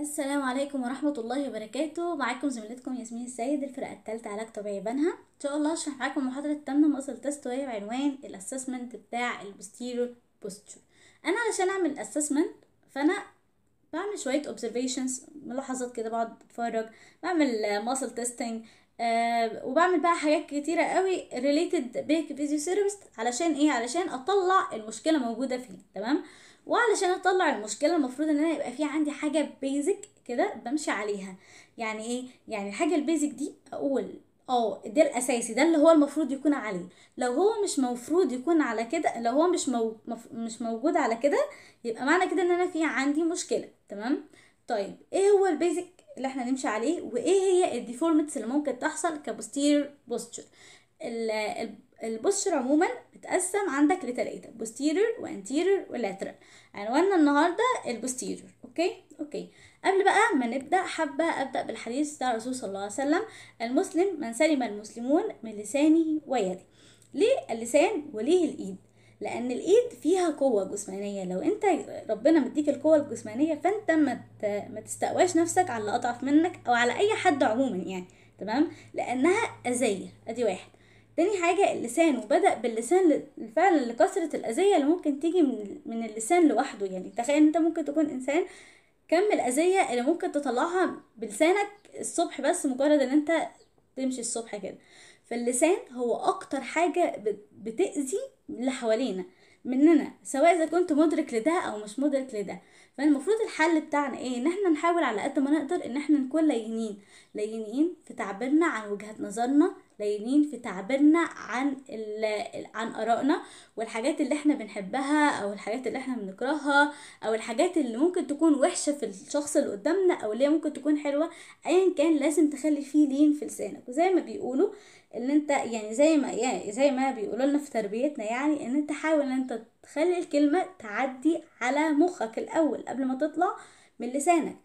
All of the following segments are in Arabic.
السلام عليكم ورحمة الله وبركاته معاكم زميلتكم ياسمين السيد الفرقة التالتة علاج طبيعي بنها إن شاء الله هشرح معاكم محاضرة تامنة مصل تيست وهي بعنوان الأسسمنت بتاع البوستيريور بوستشر أنا علشان أعمل أسسمنت فأنا بعمل شوية أوبزرفيشنز ملاحظات كده بقعد بتفرج بعمل مصل تيستنج أه وبعمل بقى حاجات كتيرة قوي ريليتد بيك فيزيو علشان ايه علشان اطلع المشكلة موجودة فين تمام وعلشان اطلع المشكله المفروض ان انا يبقى في عندي حاجه بيزك كده بمشي عليها يعني ايه يعني الحاجه البيزك دي اقول اه ده الاساسي ده اللي هو المفروض يكون عليه لو هو مش مفروض يكون على كده لو هو مش مو... مف... مش موجود على كده يبقى معنى كده ان انا في عندي مشكله تمام طيب ايه هو البيزك اللي احنا نمشي عليه وايه هي الديفورمتس اللي ممكن تحصل كبوستير بوستشر البشر عموما بتقسم عندك لتلاتة posterior وanterior وlateral عنواننا النهاردة البوستيريور اوكي اوكي قبل بقى ما نبدأ حابة أبدأ بالحديث بتاع الرسول صلى الله عليه وسلم المسلم من سلم المسلمون من لسانه ويده ليه اللسان وليه الإيد لان الايد فيها قوه جسمانيه لو انت ربنا مديك القوه الجسمانيه فانت ما ما تستقواش نفسك على اللي اضعف منك او على اي حد عموما يعني تمام لانها ازاي ادي واحد تاني حاجة اللسان وبدأ باللسان فعلا لكثرة الأذية اللي ممكن تيجي من, من اللسان لوحده يعني تخيل انت ممكن تكون انسان كم الأذية اللي ممكن تطلعها بلسانك الصبح بس مجرد ان انت تمشي الصبح كده فاللسان هو اكتر حاجة بتأذي اللي حوالينا مننا سواء اذا كنت مدرك لده او مش مدرك لده فالمفروض الحل بتاعنا ايه ان احنا نحاول على قد ما نقدر ان احنا نكون لينين لينين في تعبيرنا عن وجهات نظرنا لينين في تعبيرنا عن عن آرائنا والحاجات اللي احنا بنحبها أو الحاجات اللي احنا بنكرهها أو الحاجات اللي ممكن تكون وحشة في الشخص اللي قدامنا أو اللي ممكن تكون حلوة أيا كان لازم تخلي فيه لين في لسانك وزي ما بيقولوا ان انت يعني زي ما يعني زي ما بيقولوا لنا في تربيتنا يعني ان انت حاول ان انت تخلي الكلمه تعدي على مخك الاول قبل ما تطلع من لسانك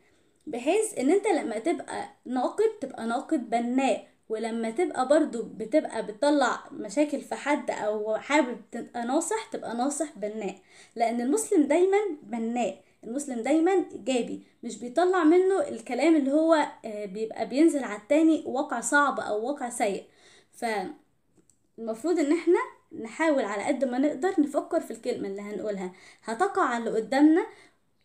بحيث ان انت لما تبقى ناقد تبقى ناقد بناء ولما تبقى برضو بتبقى بتطلع مشاكل في حد او حابب تبقى ناصح تبقى ناصح بناء لان المسلم دايما بناء المسلم دايما ايجابي مش بيطلع منه الكلام اللي هو آه، بيبقى بينزل على التاني واقع صعب او واقع سيء فالمفروض ان احنا نحاول على قد ما نقدر نفكر في الكلمة اللي هنقولها هتقع على اللي قدامنا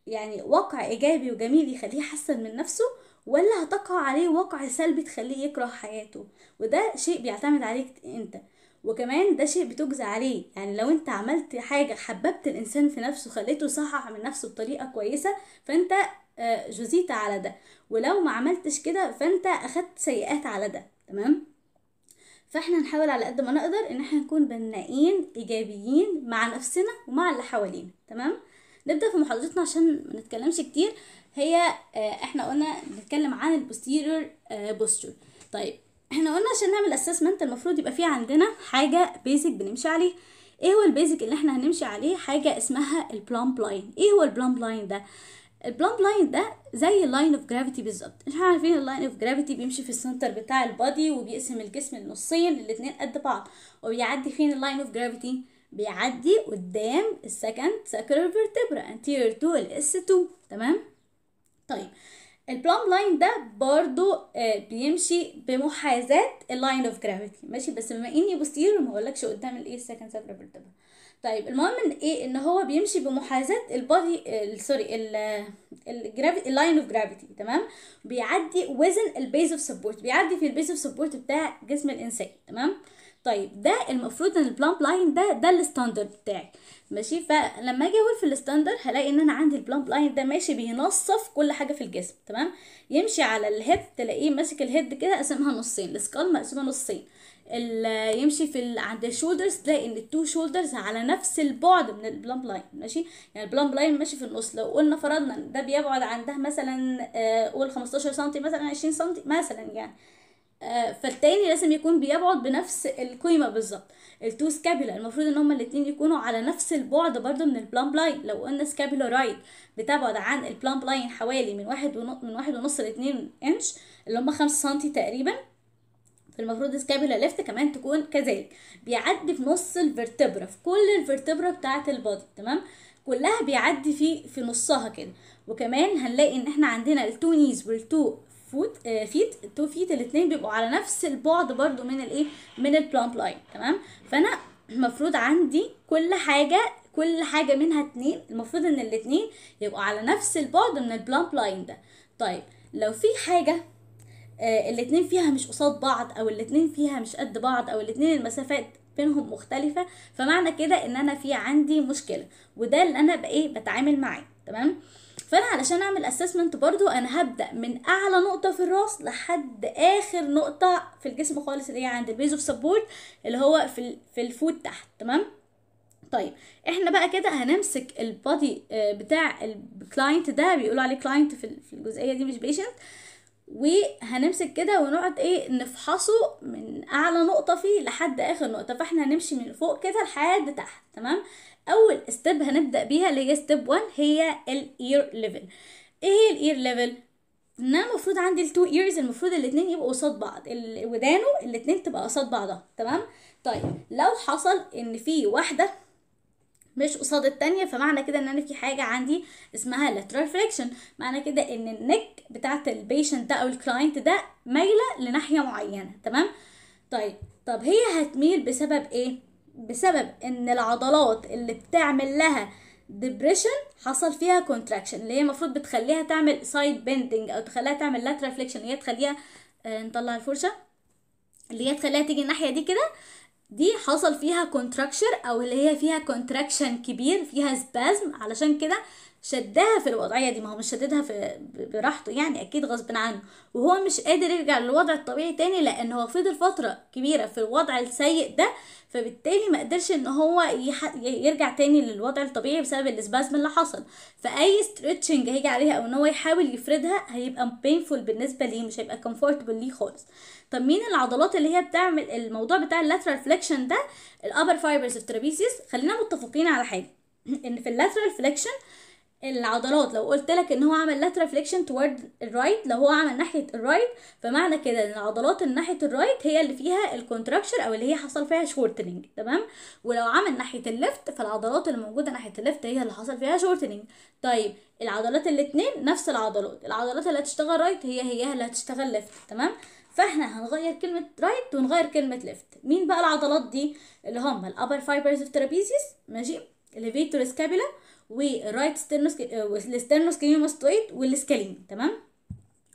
يعني واقع ايجابي وجميل يخليه يحسن من نفسه ولا هتقع عليه واقع سلبي تخليه يكره حياته وده شيء بيعتمد عليك انت وكمان ده شيء بتجزى عليه يعني لو انت عملت حاجة حببت الانسان في نفسه خليته يصحح من نفسه بطريقة كويسة فانت آه، جزيت على ده ولو ما عملتش كده فانت اخدت سيئات على ده تمام فاحنا نحاول على قد ما نقدر ان احنا نكون بنائين ايجابيين مع نفسنا ومع اللي حوالينا تمام نبدا في محاضرتنا عشان ما نتكلمش كتير هي آه، احنا قلنا نتكلم عن البوستيرير بوستور آه، طيب احنا قلنا عشان نعمل اسسمنت المفروض يبقى في عندنا حاجه بيزك بنمشي عليه ايه هو البيزك اللي احنا هنمشي عليه حاجه اسمها البلامب لاين ايه هو البلامب لاين ده البلامب لاين ده زي اللاين اوف جرافيتي بالظبط احنا عارفين اللاين اوف جرافيتي بيمشي في السنتر بتاع البادي وبيقسم الجسم لنصين الاتنين قد بعض وبيعدي فين اللاين اوف جرافيتي بيعدي قدام السكند ساكرال فيرتبرا anterior to الاس 2 تمام طيب البلام لاين ده برضو آه، بيمشي بمحاذاة اللاين اوف جرافيتي ماشي بس بما اني بصير ما بقولكش قدام الايه السكند ساكرا فيرتبرا طيب المهم ان ايه ان هو بيمشي بمحاذاة البادي سوري اللاين اوف جرافيتي تمام بيعدي وزن البيز اوف سبورت بيعدي في البيز اوف سبورت بتاع جسم الانسان تمام طيب ده المفروض ان البلامب لاين ده ده الستاندرد بتاعي ماشي فلما اجي اقول في الستاندرد هلاقي ان انا عندي البلامب لاين ده ماشي بينصف كل حاجه في الجسم تمام يمشي على الهيد تلاقيه ماسك الهيد كده قسمها نصين السكال مقسومه نصين يمشي في ال... عند الشولدرز تلاقي ان التو شولدرز على نفس البعد من البلامب لاين ماشي يعني البلامب لاين ماشي في النص لو قلنا فرضنا ده بيبعد عندها مثلا آه، قول 15 سم مثلا 20 سم مثلا يعني آه، فالتاني لازم يكون بيبعد بنفس القيمة بالظبط التو سكابيلا المفروض ان هما الاتنين يكونوا على نفس البعد برضو من البلامب لاين لو قلنا سكابيلا رايت بتبعد عن البلامب لاين حوالي من واحد ونص من واحد ونص لاتنين انش اللي هما خمسة سنتي تقريبا فالمفروض سكابيلا ليفت كمان تكون كذلك بيعدي في نص الفرتبرا في كل الفرتبرا بتاعة البادي تمام كلها بيعدي في في نصها كده وكمان هنلاقي ان احنا عندنا التو نيز والتو فوت فيت آه، تو فيت الاثنين بيبقوا على نفس البعد برضو من الايه من البلانت لاين تمام فانا المفروض عندي كل حاجه كل حاجه منها اتنين المفروض ان الاتنين يبقوا على نفس البعد من البلانت لاين ده طيب لو في حاجه الاثنين آه، الاتنين فيها مش قصاد بعض او الاتنين فيها مش قد بعض او الاتنين المسافات بينهم مختلفه فمعنى كده ان انا في عندي مشكله وده اللي انا بايه بتعامل معاه تمام فانا علشان اعمل اسسمنت برضو انا هبدا من اعلى نقطه في الراس لحد اخر نقطه في الجسم خالص اللي هي عند البيز اوف سبورت اللي هو في في الفوت تحت تمام طيب احنا بقى كده هنمسك البادي آه، بتاع الكلاينت ده بيقولوا عليه كلاينت في الجزئيه دي مش بيشنت وهنمسك كده ونقعد ايه نفحصه من اعلى نقطه فيه لحد اخر نقطه فاحنا هنمشي من فوق كده لحد تحت تمام اول ستيب هنبدا بيها اللي هي ستيب 1 هي الاير ليفل ايه هي الاير ليفل ان انا المفروض عندي التو ايرز المفروض الاتنين يبقوا قصاد بعض ودانه الاتنين تبقى قصاد بعضها تمام طيب لو حصل ان في واحده مش قصاد التانية فمعنى كده ان انا في حاجة عندي اسمها lateral فريكشن معنى كده ان النك بتاعت البيشنت ده او الكلاينت ده مايلة لناحية معينة تمام طيب طب هي هتميل بسبب ايه بسبب ان العضلات اللي بتعمل لها ديبريشن حصل فيها كونتراكشن اللي هي المفروض بتخليها تعمل سايد بيندنج او تخليها تعمل لاترال فليكشن اللي هي تخليها آه، نطلع الفرشه اللي هي تخليها تيجي الناحيه دي كده دي حصل فيها كونتراكشر او اللي هي فيها كونتراكشن كبير فيها سبازم علشان كده شدها في الوضعيه دي ما هو مش شددها في براحته يعني اكيد غصب عنه وهو مش قادر يرجع للوضع الطبيعي تاني لان هو فضل فتره كبيره في الوضع السيء ده فبالتالي ما قدرش ان هو يرجع تاني للوضع الطبيعي بسبب الاسباسم اللي حصل فاي ستريتشنج هيجي عليها او ان هو يحاول يفردها هيبقى بينفول بالنسبه ليه مش هيبقى كومفورتبل ليه خالص طب مين العضلات اللي هي بتعمل الموضوع بتاع اللاترال فليكشن ده الابر فايبرز اوف خلينا متفقين على حاجه ان في اللاترال فليكشن العضلات لو قلت لك ان هو عمل لات ريفليكشن توورد الرايت لو هو عمل ناحيه الرايت فمعنى كده ان العضلات اللي ناحيه الرايت هي اللي فيها الكونتراكشر او اللي هي حصل فيها شورتنينج تمام ولو عمل ناحيه الليفت فالعضلات اللي موجوده ناحيه الليفت هي اللي حصل فيها شورتنينج طيب العضلات الاثنين نفس العضلات العضلات اللي هتشتغل رايت هي هي اللي هتشتغل ليفت تمام فاحنا هنغير كلمة رايت ونغير كلمة ليفت مين بقى العضلات دي اللي هم الابر فايبرز اوف ترابيزيس ماشي الليفيتور سكابيلا والرايت ستيرنوس آه، الستيرنوس كيموماستويد والسكالين تمام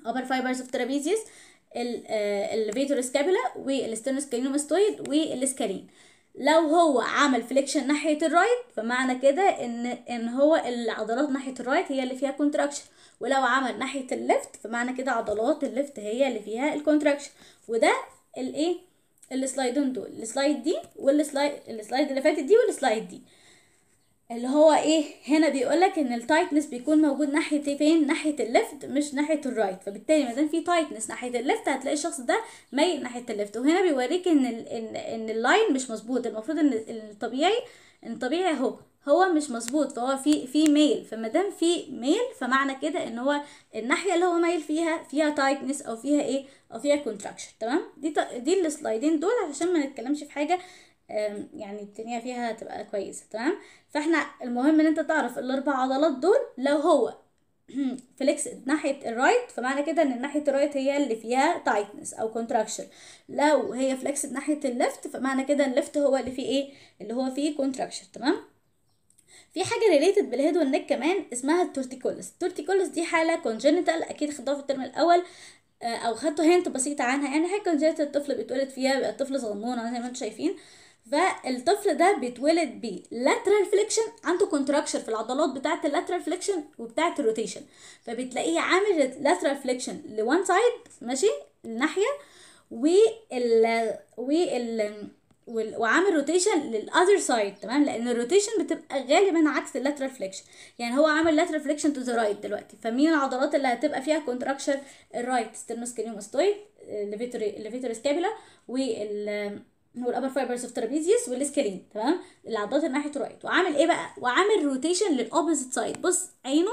upper fibers of trapezius الفيتور سكابولا والستيرنوس كيموماستويد والسكالين لو هو عمل فليكشن ناحيه الرايت فمعنى كده ان ان هو العضلات ناحيه الرايت هي اللي فيها كونتراكشن ولو عمل ناحيه الليفت فمعنى كده عضلات الليفت هي اللي فيها الكونتراكشن وده الايه السلايدين دول السلايد دي والسلايد السلايد اللي فاتت دي والسلايد دي اللي هو ايه هنا بيقولك ان التايتنس بيكون موجود ناحيه إيه؟ فين ناحيه الليفت مش ناحيه الرايت فبالتالي ما دام في تايتنس ناحيه الليفت هتلاقي الشخص ده مايل ناحيه الليفت وهنا بيوريك ان الـ ان, إن اللاين مش مظبوط المفروض ان الطبيعي ان الطبيعي اهو هو مش مظبوط فهو في في ميل فما دام في ميل فمعنى كده ان هو الناحيه اللي هو مايل فيها فيها تايتنس او فيها ايه او فيها كونتراكشن تمام دي دي السلايدين دول عشان ما نتكلمش في حاجه يعني الدنيا فيها تبقى كويسة تمام فاحنا المهم ان انت تعرف الاربع عضلات دول لو هو فليكس ناحية الرايت فمعنى كده ان ناحية الرايت هي اللي فيها تايتنس او كونتراكشن لو هي فليكس ناحية الليفت فمعنى كده الليفت هو اللي فيه ايه اللي هو فيه كونتراكشن تمام في حاجه ريليتد بالهيد والنك كمان اسمها التورتيكولس التورتيكولس دي حاله كونجنتال اكيد خدتوها في الترم الاول آه، او خدتوا هنت بسيطه عنها يعني حاجه كونجنتال الطفل بيتولد فيها بيبقى الطفل صغنون زي ما انتم شايفين فالطفل ده بيتولد ب lateral flexion عنده contraction في العضلات بتاعه lateral flexion وبتاعه الروتيشن فبتلاقيه عامل lateral flexion لوان سايد ماشي الناحيه وال وال وعامل روتيشن للاذر سايد تمام لان الروتيشن بتبقى غالبا عكس اللاترال فليكشن يعني هو عامل لاترال فليكشن تو ذا رايت دلوقتي فمين العضلات اللي هتبقى فيها كونتراكشن الرايت ستيرنوسكليوماستويد الليفيتوري الليفيتوري سكابيلا وال هو الابر فايبرز اوف ترابيزيوس والسكالين تمام العضلات الناحيه الرايت وعامل ايه بقى وعامل روتيشن للاوبوزيت سايد بص عينه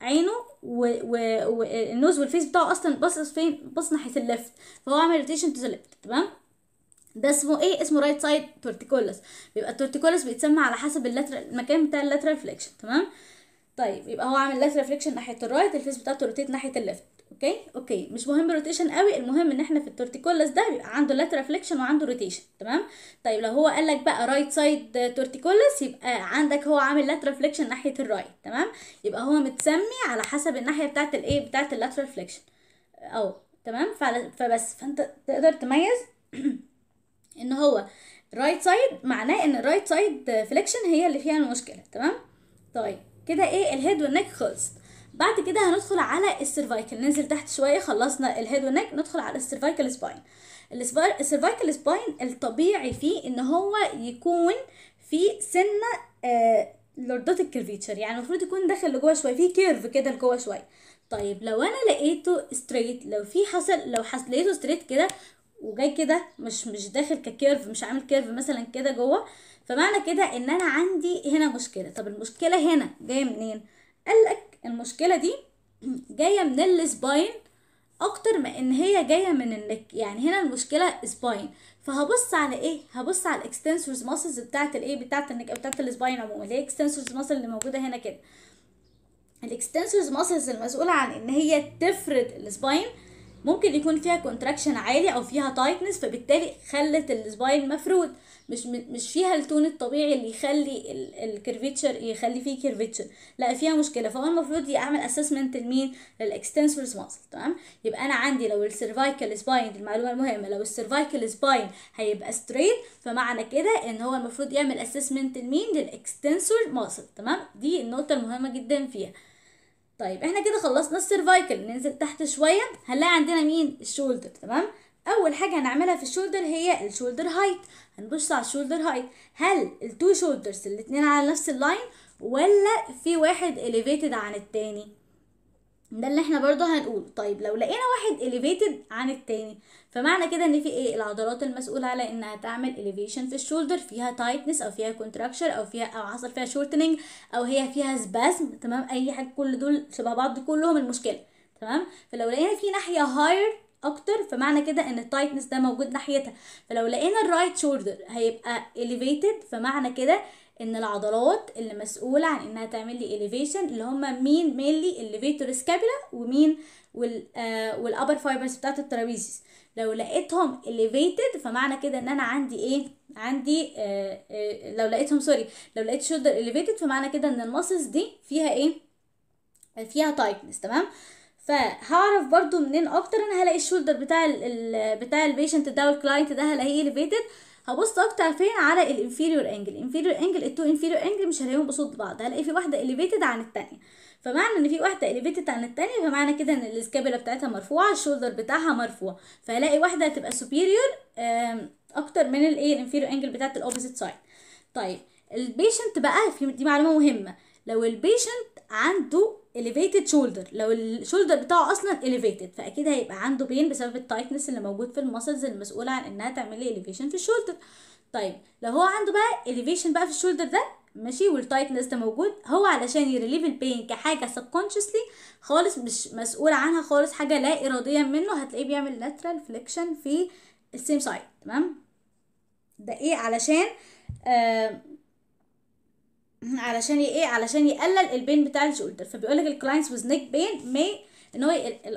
عينه والنوز والفيس بتاعه اصلا باصص فين بص ناحيه اللفت فهو عامل روتيشن تو ذا ليفت تمام ده اسمه ايه اسمه رايت سايد تورتيكولس بيبقى التورتيكولس بيتسمى على حسب اللاترال المكان بتاع اللاترال فليكشن تمام طيب يبقى هو عامل لاترال فليكشن ناحيه الرايت الفيس بتاعته روتيت ناحيه اللفت اوكي اوكي مش مهم الروتيشن قوي المهم ان احنا في التورتيكولس ده بيبقى عنده لاتر فليكشن وعنده روتيشن تمام طيب لو هو قال لك بقى رايت سايد تورتيكولس يبقى عندك هو عامل لاتر فليكشن ناحيه الرايت تمام يبقى هو متسمي على حسب الناحيه بتاعه الايه بتاعه اللاتر فليكشن اهو تمام فبس فانت تقدر تميز ان هو رايت سايد معناه ان الرايت سايد فليكشن هي اللي فيها المشكله تمام طيب كده ايه الهيد والنك خلصت بعد كده هندخل على السيرفايكل ننزل تحت شويه خلصنا الهيد ونك ندخل على السيرفايكل سباين السيرفايكل سباين الطبيعي فيه ان هو يكون في سنه آه لوردات الكيرفيتشر يعني المفروض يكون داخل لجوه شويه في كيرف كده لجوه شويه طيب لو انا لقيته ستريت لو في حصل لو حصل لقيته ستريت كده وجاي كده مش مش داخل ككيرف مش عامل كيرف مثلا كده جوه فمعنى كده ان انا عندي هنا مشكله طب المشكله هنا جايه منين قالك المشكله دي جايه من السباين اكتر ما ان هي جايه من النك يعني هنا المشكله سباين فهبص على ايه هبص على الاكستنسورز ماسلز بتاعه الايه بتاعه النك بتاعه السباين عموما اللي هي الاكستنسورز ماسل اللي موجوده هنا كده الاكستنسورز ماسلز المسؤوله عن ان هي تفرد السباين ممكن يكون فيها كونتراكشن عالي او فيها تايتنس فبالتالي خلت السباين مفرود مش مش فيها التون الطبيعي اللي يخلي الكيرفيتشر يخلي فيه كيرفيتشر لا فيها مشكله فهو المفروض يعمل اسسمنت لمين للاكستنسورز ماسل تمام يبقى انا عندي لو السيرفايكال سباين المعلومه المهمه لو السيرفايكال سباين هيبقى ستريت فمعنى كده ان هو المفروض يعمل اسسمنت لمين للاكستنسور ماسل تمام دي النقطه المهمه جدا فيها طيب احنا كده خلصنا السيرفايكل ننزل تحت شويه هنلاقي عندنا مين الشولدر تمام اول حاجه هنعملها في الشولدر هي الشولدر هايت هنبص على الشولدر هايت هل التو شولدرز الاتنين على نفس اللاين ولا في واحد اليفيتد عن التاني ده اللي احنا برضو هنقول طيب لو لقينا واحد elevated عن التاني فمعنى كده ان في ايه العضلات المسؤولة على انها تعمل elevation في الشولدر فيها tightness او فيها contracture او فيها او حصل فيها shortening او هي فيها spasm تمام اي حاجة كل دول شبه بعض كلهم المشكلة تمام فلو لقينا في ناحية higher اكتر فمعنى كده ان التايتنس ده موجود ناحيتها فلو لقينا الرايت شولدر هيبقى elevated فمعنى كده ان العضلات اللي مسؤوله عن انها تعمل لي elevation اللي هما مين mainly elevator scapula ومين وال آه والابر فايبرز بتاعت الترابيزيس لو لقيتهم elevated فمعنى كده ان انا عندي ايه عندي آه آه لو لقيتهم سوري لو لقيت shoulder elevated فمعنى كده ان الماسلز دي فيها ايه فيها tightness تمام فهعرف برضو منين اكتر انا هلاقي الشولدر بتاع الـ بتاع البيشنت ده والكلاينت ده هلاقيه elevated هبص اكتر فين على الانفيريور انجل الانفيريور انجل التو انفيريور انجل مش هلاقيهم بصوت بعض هلاقي في واحده اليفيتد عن الثانيه فمعنى ان في واحده اليفيتد عن الثانيه فمعنى كده ان السكابولا بتاعتها مرفوعه الشولدر بتاعها مرفوع فهلاقي واحده هتبقى سوبيريور اكتر من الايه الانفيريور انجل بتاعت الاوبوزيت سايد طيب البيشنت بقى في دي معلومه مهمه لو البيشنت عنده elevated shoulder لو الشولدر بتاعه اصلا elevated فاكيد هيبقى عنده بين بسبب التايتنس اللي موجود في المسلز المسؤوله عن انها تعمل لي elevation في الشولدر طيب لو هو عنده بقى elevation بقى في الشولدر ده ماشي والتايتنس ده موجود هو علشان يريليف البين كحاجه سبكونشسلي خالص مش مسؤول عنها خالص حاجه لا اراديا منه هتلاقيه بيعمل lateral فليكشن في السيم سايد تمام ده ايه علشان آه علشان ايه علشان يقلل البين بتاع الشولدر فبيقول لك الكلاينتس with neck pain مي ان هو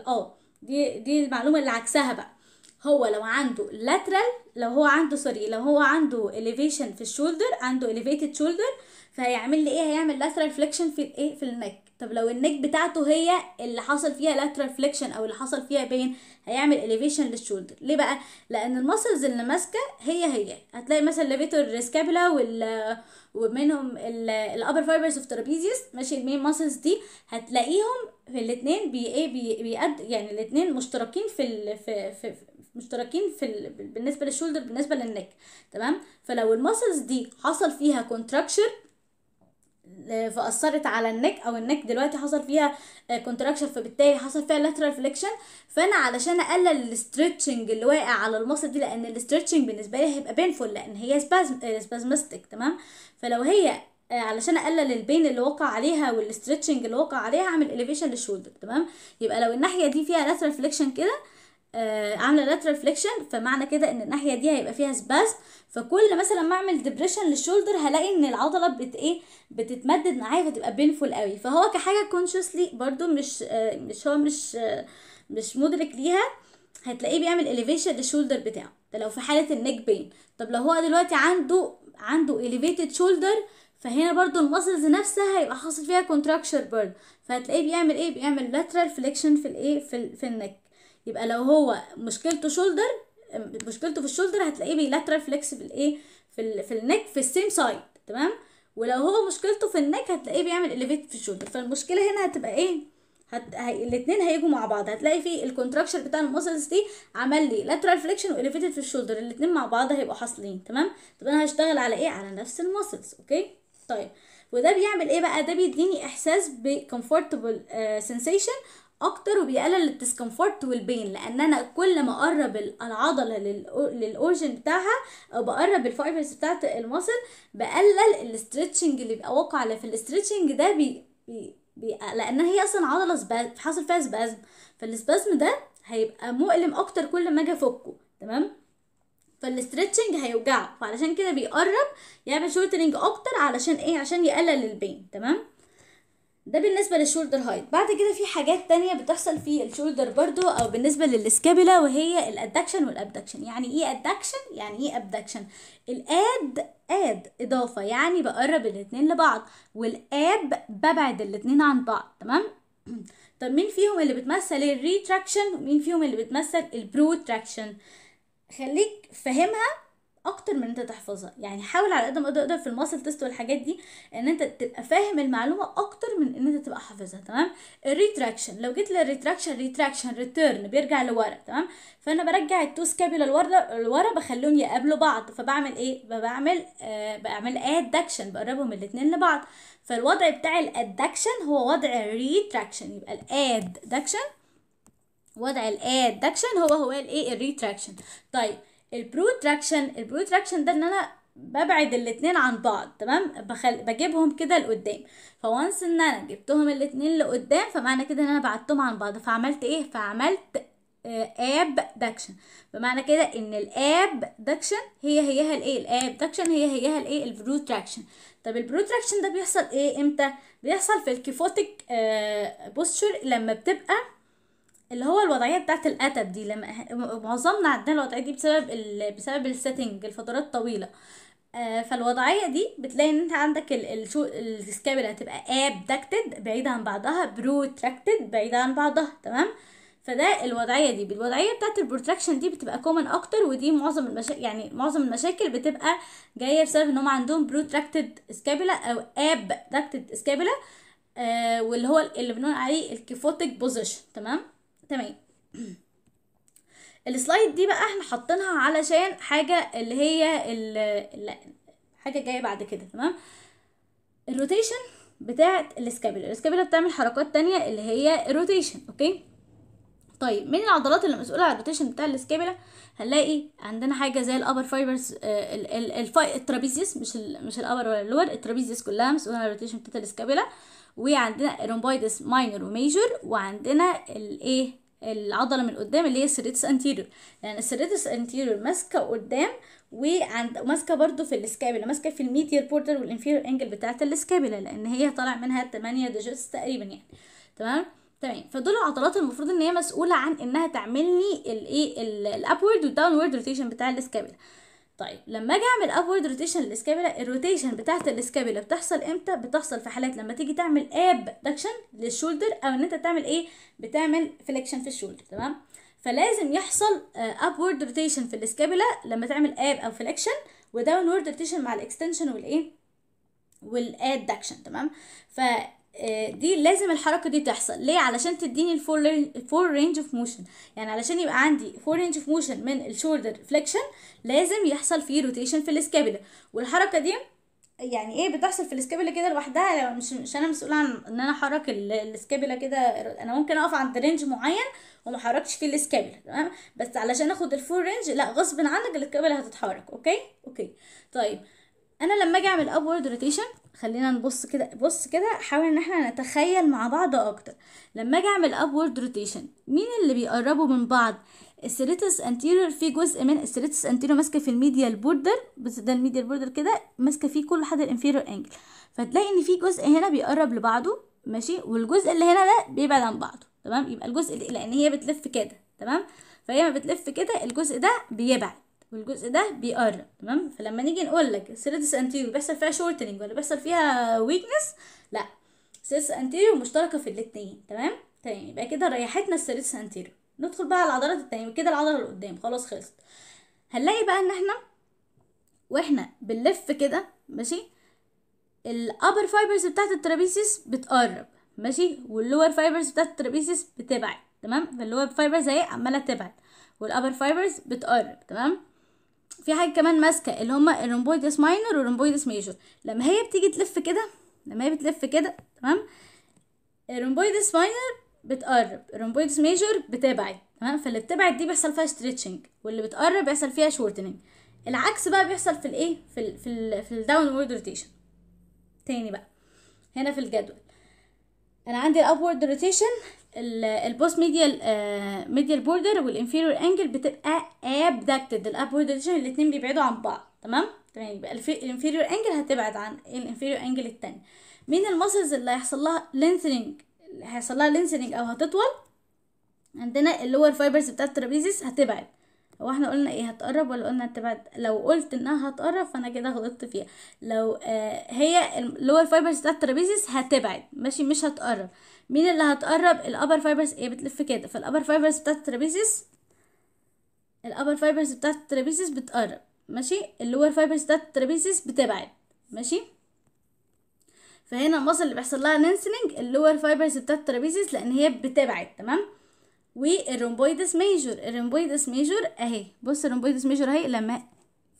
اه دي دي المعلومه اللي عكسها بقى هو لو عنده lateral لو هو عنده سوري لو هو عنده elevation في الشولدر عنده elevated shoulder فهيعمل لي ايه هيعمل lateral flexion في الايه في النك طب لو النك بتاعته هي اللي حصل فيها لاترال فليكشن او اللي حصل فيها بين هيعمل اليفيشن للشولدر ليه بقى لان المسلز اللي ماسكه هي هي هتلاقي مثلا levator سكابولا وال ومنهم الابر فايبرز اوف ترابيزيوس ماشي المين ماسلز دي هتلاقيهم في الاثنين بي ايه بي بيقد يعني الاثنين مشتركين في ال في, في, في مشتركين في ال... بالنسبه للشولدر بالنسبه للنك تمام فلو المسلز دي حصل فيها كونتراكشر فاثرت على النك او النك دلوقتي حصل فيها كونتراكشن فبالتالي حصل فيها لاترال فليكشن فانا علشان اقلل الاسترتشنج اللي واقع على المصل دي لان الاسترتشنج بالنسبه لي هيبقى بينفول لان هي سبازم آه، سبازمستك تمام فلو هي آه، علشان اقلل البين اللي وقع عليها والاسترتشنج اللي وقع عليها اعمل اليفيشن للشولدر تمام يبقى لو الناحيه دي فيها لاترال فليكشن كده آه عامله لاترال فليكشن فمعنى كده ان الناحيه دي هيبقى فيها سباس فكل مثلا ما اعمل ديبريشن للشولدر هلاقي ان العضله بت ايه بتتمدد معايا فتبقى بينفول قوي فهو كحاجه كونشسلي برده مش آه مش هو مش آه مش مدرك ليها هتلاقيه بيعمل elevation للشولدر بتاعه ده لو في حاله النيك بين طب لو هو دلوقتي عنده عنده elevated shoulder فهنا برضو المسلز نفسها هيبقى حاصل فيها كونتراكشر برضو فهتلاقيه بيعمل ايه بيعمل lateral flexion في الايه في, في النك يبقى لو هو مشكلته شولدر مشكلته في الشولدر هتلاقيه بيلاترال فليكس في الايه في ال في النك في السيم سايد تمام ولو هو مشكلته في النك هتلاقيه بيعمل اليفيت في الشولدر فالمشكله هنا هتبقى ايه هت... هي... الاثنين هيجوا مع بعض هتلاقي في الكونتراكشن بتاع المسلز دي عمل لي لاترال فليكشن واليفيتد في الشولدر الاثنين مع بعض هيبقوا حاصلين تمام طب انا هشتغل على ايه على نفس المسلز اوكي طيب وده بيعمل ايه بقى ده بيديني احساس بكمفورتبل سensation اكتر وبيقلل الديسكمفورت والبين لان انا كل ما اقرب العضله للاورجن بتاعها او بقرب الفايبرز بتاعت المصل بقلل الاسترتشنج اللي بيبقى واقع على في الاسترتشنج ده بي, بي, لان هي اصلا عضله سباز حصل فيها سبازم فالسبازم ده هيبقى مؤلم اكتر كل ما اجي افكه تمام فالاسترتشنج هيوجعه فعلشان كده بيقرب يعمل شورتنج اكتر علشان ايه عشان يقلل البين تمام ده بالنسبه للشولدر هايت بعد كده في حاجات تانية بتحصل في الشولدر برضو او بالنسبه للسكابيلا وهي الادكشن والابدكشن يعني ايه ادكشن يعني ايه ابدكشن الاد اد اضافه يعني بقرب الاتنين لبعض والاب ببعد الاتنين عن بعض تمام طب مين فيهم اللي بتمثل الريتراكشن ومين فيهم اللي بتمثل البروتراكشن خليك فاهمها اكتر من انت تحفظها يعني حاول على قد ما تقدر في الماسل تيست والحاجات دي ان انت تبقى فاهم المعلومه اكتر من ان انت تبقى حافظها تمام الريتراكشن لو جيت للريتراكشن ريتراكشن ريتيرن بيرجع لورا تمام فانا برجع التو سكابيولا لورا لورا بخليهم يقابلوا بعض فبعمل ايه بعمل آه بعمل ادكشن بقربهم الاثنين لبعض فالوضع بتاع الادكشن هو وضع الريتراكشن يبقى الادكشن وضع الادكشن هو هو الايه الريتراكشن طيب البروتراكشن البروتراكشن ده ان انا ببعد الاتنين عن بعض تمام بخل... بجيبهم كده لقدام فوانس ان انا جبتهم الاتنين لقدام فمعنى كده ان انا بعدتهم عن بعض فعملت ايه فعملت اب آه، دكشن بمعنى كده ان الاب دكشن هي هيها الايه الاب دكشن هي هيها الايه البروتراكشن طب البروتراكشن ده بيحصل ايه امتى بيحصل في الكيفوتيك بوستشر آه، لما بتبقى اللي هو الوضعيه بتاعه الاتب دي لما معظمنا عندنا الوضعيه دي بسبب ال... بسبب السيتنج الفترات الطويله آه فالوضعيه دي بتلاقي ان انت عندك ال... الشو السكابلا هتبقى ابدكتد بعيده عن بعضها بروتراكتد بعيده عن بعضها تمام فده الوضعيه دي الوضعيه بتاعه البروتراكشن دي بتبقى كومن اكتر ودي معظم المشاكل يعني معظم المشاكل بتبقى جايه بسبب ان هم عندهم بروتراكتد سكابيلا او ابدكتد سكابيلا آه واللي هو اللي بنقول عليه الكيفوتيك بوزيشن تمام تمام السلايد دي بقى احنا حاطينها علشان حاجه اللي هي اللي حاجه جايه بعد كده تمام الروتيشن بتاعه الاسكابيلا الاسكابيلا بتعمل حركات تانية اللي هي الروتيشن اوكي طيب من العضلات اللي مسؤوله عن الروتيشن بتاع الاسكابيلا هنلاقي عندنا حاجه زي الابر فايبرز آه، الترابيزيوس مش ال مش الابر ولا اللور الترابيزيوس كلها مسؤوله عن الروتيشن بتاعة الاسكابيلا وعندنا الرومبويدس ماينر وميجور وعندنا الايه العضله من قدام اللي هي السيريتس انتيريور لان يعني السيريتس انتيريور ماسكه قدام وعند ماسكه برده في السكابيلا ماسكه في الميديال بوردر والانفيريور انجل بتاعه السكابيلا لان هي طالع منها 8 ديجيتس تقريبا يعني تمام تمام فدول العضلات المفروض ان هي مسؤوله عن انها تعمل لي الايه الابورد والداونورد روتيشن بتاع السكابيلا طيب لما اجي اعمل ابورد روتيشن للسكابيلا الروتيشن بتاعه السكابيلا بتحصل امتى بتحصل في حالات لما تيجي تعمل اب دكشن للشولدر او ان انت تعمل ايه بتعمل فليكشن في الشولدر تمام فلازم يحصل ابورد آه، روتيشن في السكابيلا لما تعمل اب او فليكشن وداونورد روتيشن مع الاكستنشن والايه والاد دكشن تمام ف دي لازم الحركه دي تحصل ليه علشان تديني الفول رينج اوف موشن يعني علشان يبقى عندي فول رينج اوف موشن من الشولدر فليكشن لازم يحصل فيه روتيشن في الاسكابيلا والحركه دي يعني ايه بتحصل في الاسكابيلا كده لوحدها مش مش انا مسؤوله عن ان انا احرك الاسكابيلا كده انا ممكن اقف عند رينج معين وما احركش فيه الاسكابيلا تمام بس علشان اخد الفول رينج لا غصب عنك الاسكابيلا هتتحرك اوكي اوكي طيب انا لما اجي اعمل ابورد روتيشن خلينا نبص كده بص كده حاول ان احنا نتخيل مع بعض اكتر لما اجي اعمل upward روتيشن مين اللي بيقربوا من بعض السيريتس انتيريور في جزء من السيريتس انتيريور ماسكه في الميديال بوردر بس ده الميديال بوردر كده ماسكه فيه كل حد الانفيريور انجل فتلاقي ان في جزء هنا بيقرب لبعضه ماشي والجزء اللي هنا ده بيبعد عن بعضه تمام يبقى الجزء اللي لان هي بتلف كده تمام فهي ما بتلف كده الجزء ده بيبعد والجزء ده بيقرب تمام فلما نيجي نقول لك سيرتس انتيريو بيحصل فيها شورتنج ولا بيحصل فيها ويكنس لا سيرتس انتيريو مشتركه في الاثنين تمام تمام يبقى كده ريحتنا السيرتس انتيريو ندخل بقى على العضلات التانية كده العضله اللي قدام خلاص خلصت هنلاقي بقى ان احنا واحنا بنلف كده ماشي الابر فايبرز بتاعت الترابيسيس بتقرب ماشي واللور فايبرز بتاعت الترابيسيس بتبعد تمام فاللور فايبرز اهي عماله تبعد والابر فايبرز بتقرب تمام في حاجه كمان ماسكه اللي هما الرومبويدس ماينر والرومبويدس ميجور لما هي بتيجي تلف كده لما هي بتلف كده تمام الرومبويدس ماينر بتقرب الرومبويدس ميجور بتبعد تمام فاللي بتبعد دي بيحصل فيها ستريتشنج واللي بتقرب بيحصل فيها شورتنج العكس بقى بيحصل في الايه في ال في ال في الداون وورد روتيشن تاني بقى هنا في الجدول انا عندي الابورد روتيشن البوست ميديال ميديال بوردر والانفيرور انجل بتبقى ابدكتد الاب بوردر الاثنين بيبعدوا عن بعض تمام تمام يبقى الانفيرور انجل هتبعد عن الانفيرور انجل الثاني مين المسلز اللي هيحصل لها لينثنينج هيحصل لها لينثنينج او هتطول عندنا اللور فايبرز بتاعت الترابيزيس هتبعد هو احنا قلنا ايه هتقرب ولا قلنا هتبعد لو قلت انها هتقرب فانا كده غلطت فيها لو آه هي اللور فايبرز بتاعت الترابيزيس هتبعد ماشي مش هتقرب مين اللي هتقرب الابر فايبرز هي بتلف كده فالابر فايبرز بتاعت الترابيزيس الابر فايبرز بتاعت الترابيزيس بتقرب ماشي اللور فايبرز بتاعت الترابيزيس بتبعد ماشي فهنا المصل اللي بيحصل لها نانسنج اللور فايبرز بتاعت الترابيزيس لان هي بتبعد تمام والرومبويدس ميجور الرومبويدس ميجور اهي بص الرومبويدس ميجور اهي لما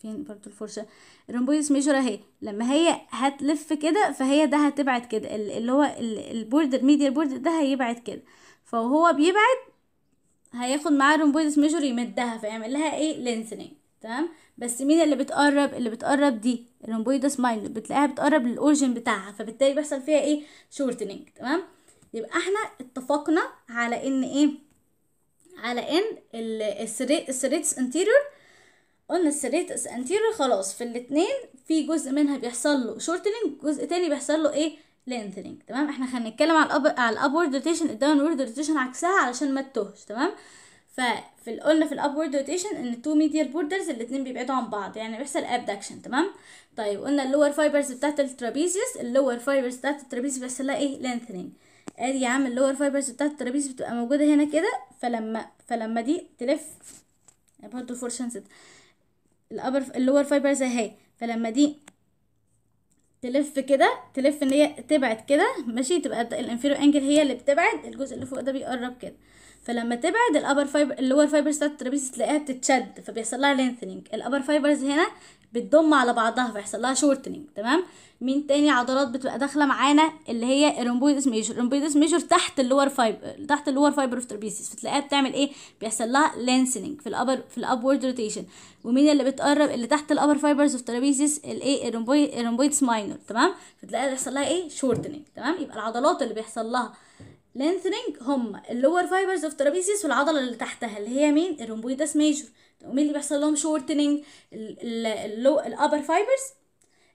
فين برضو الفرشه الرومبويدس ميجور اهي لما هي هتلف كده فهي ده هتبعد كده اللي هو البوردر ميديال بوردر ده هيبعد كده فهو بيبعد هياخد معاه الرومبويدس ميجور يمدها فيعمل لها ايه لينسنج تمام بس مين اللي بتقرب اللي بتقرب دي الرومبويدس ماينور بتلاقيها بتقرب للاورجن بتاعها فبالتالي بيحصل فيها ايه شورتنينج تمام يبقى احنا اتفقنا على ان ايه على ان السريتس انتيريور قلنا السريتس انتيريور خلاص في الاتنين في جزء منها بيحصل له شورتنينج جزء تاني بيحصل له ايه لينثنينج تمام احنا هنتكلم على الاب على الابورد روتيشن الداونورد روتيشن عكسها علشان ما تتوهش تمام ففي قلنا في الابورد روتيشن ان التو ميديال بوردرز الاثنين بيبعدوا عن بعض يعني بيحصل ابدكشن تمام طيب قلنا اللور فايبرز بتاعت الترابيزيوس اللور فايبرز بتاعت الترابيزيوس بيحصل لها ايه لينثنينج ادي يا عم اللور فايبرز بتاعه الترابيز بتبقى موجوده هنا كده فلما فلما دي تلف برضه فورشن ست الابر اللور فايبرز اهي فلما دي تلف كده تلف ان هي تبعد كده ماشي تبقى الانفيرو انجل هي اللي بتبعد الجزء اللي فوق ده بيقرب كده فلما تبعد الابر فايبر اللور فايبرز بتاعت الترابيز تلاقيها بتتشد فبيحصل لها لينثنينج الابر فايبرز هنا بتضم على بعضها فيحصل لها شورتنينج تمام مين تاني عضلات بتبقى داخله معانا اللي هي الرومبويدس ميجور الرومبويدس ميجور تحت اللور فايبر تحت اللور فايبر اوف ترابيسيس فتلاقيها بتعمل ايه بيحصل لها لانسنج في الابر في الابورد روتيشن ومين اللي بتقرب اللي تحت الابر فايبرز اوف ترابيسيس الايه الرومبويد الرومبويدس ماينور تمام فتلاقيها بيحصل لها ايه شورتنينج تمام يبقى العضلات اللي بيحصل لها لينثنينج هم اللور فايبرز اوف ترابيسيس والعضله اللي تحتها اللي هي مين الرومبويدس ميجور ومين اللي بيحصل لهم شورتنينج اللو الابر فايبرز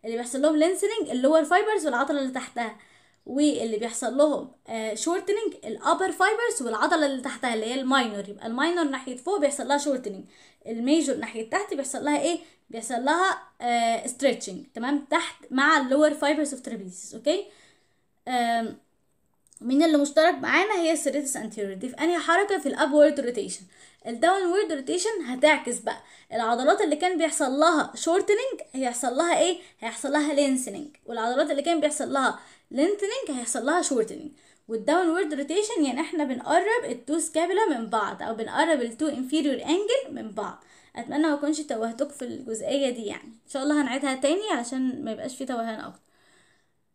اللي بيحصل لهم لينسنينج اللور فايبرز والعضله اللي تحتها واللي بيحصل لهم شورتنينج الابر فايبرز والعضله اللي تحتها اللي هي الماينور يبقى الماينور ناحيه فوق بيحصل لها شورتنينج الميجور ناحيه تحت بيحصل لها ايه بيحصل لها ستريتشنج آه، تمام تحت مع اللور فايبرز اوف ترابيزيس اوكي من اللي مشترك معانا هي السيريتس انتيريور دي في انهي حركه في الابورد روتيشن الداون وورد روتيشن هتعكس بقى العضلات اللي كان بيحصل لها شورتنينج هيحصل لها ايه هيحصل لها لينسنينج والعضلات اللي كان بيحصل لها لينتنينج هيحصل لها شورتنينج والداون وورد روتيشن يعني احنا بنقرب التو سكابولا من بعض او بنقرب التو انفيريور انجل من بعض اتمنى ما اكونش توهتك في الجزئيه دي يعني ان شاء الله هنعيدها تاني عشان ما يبقاش في توهان اكتر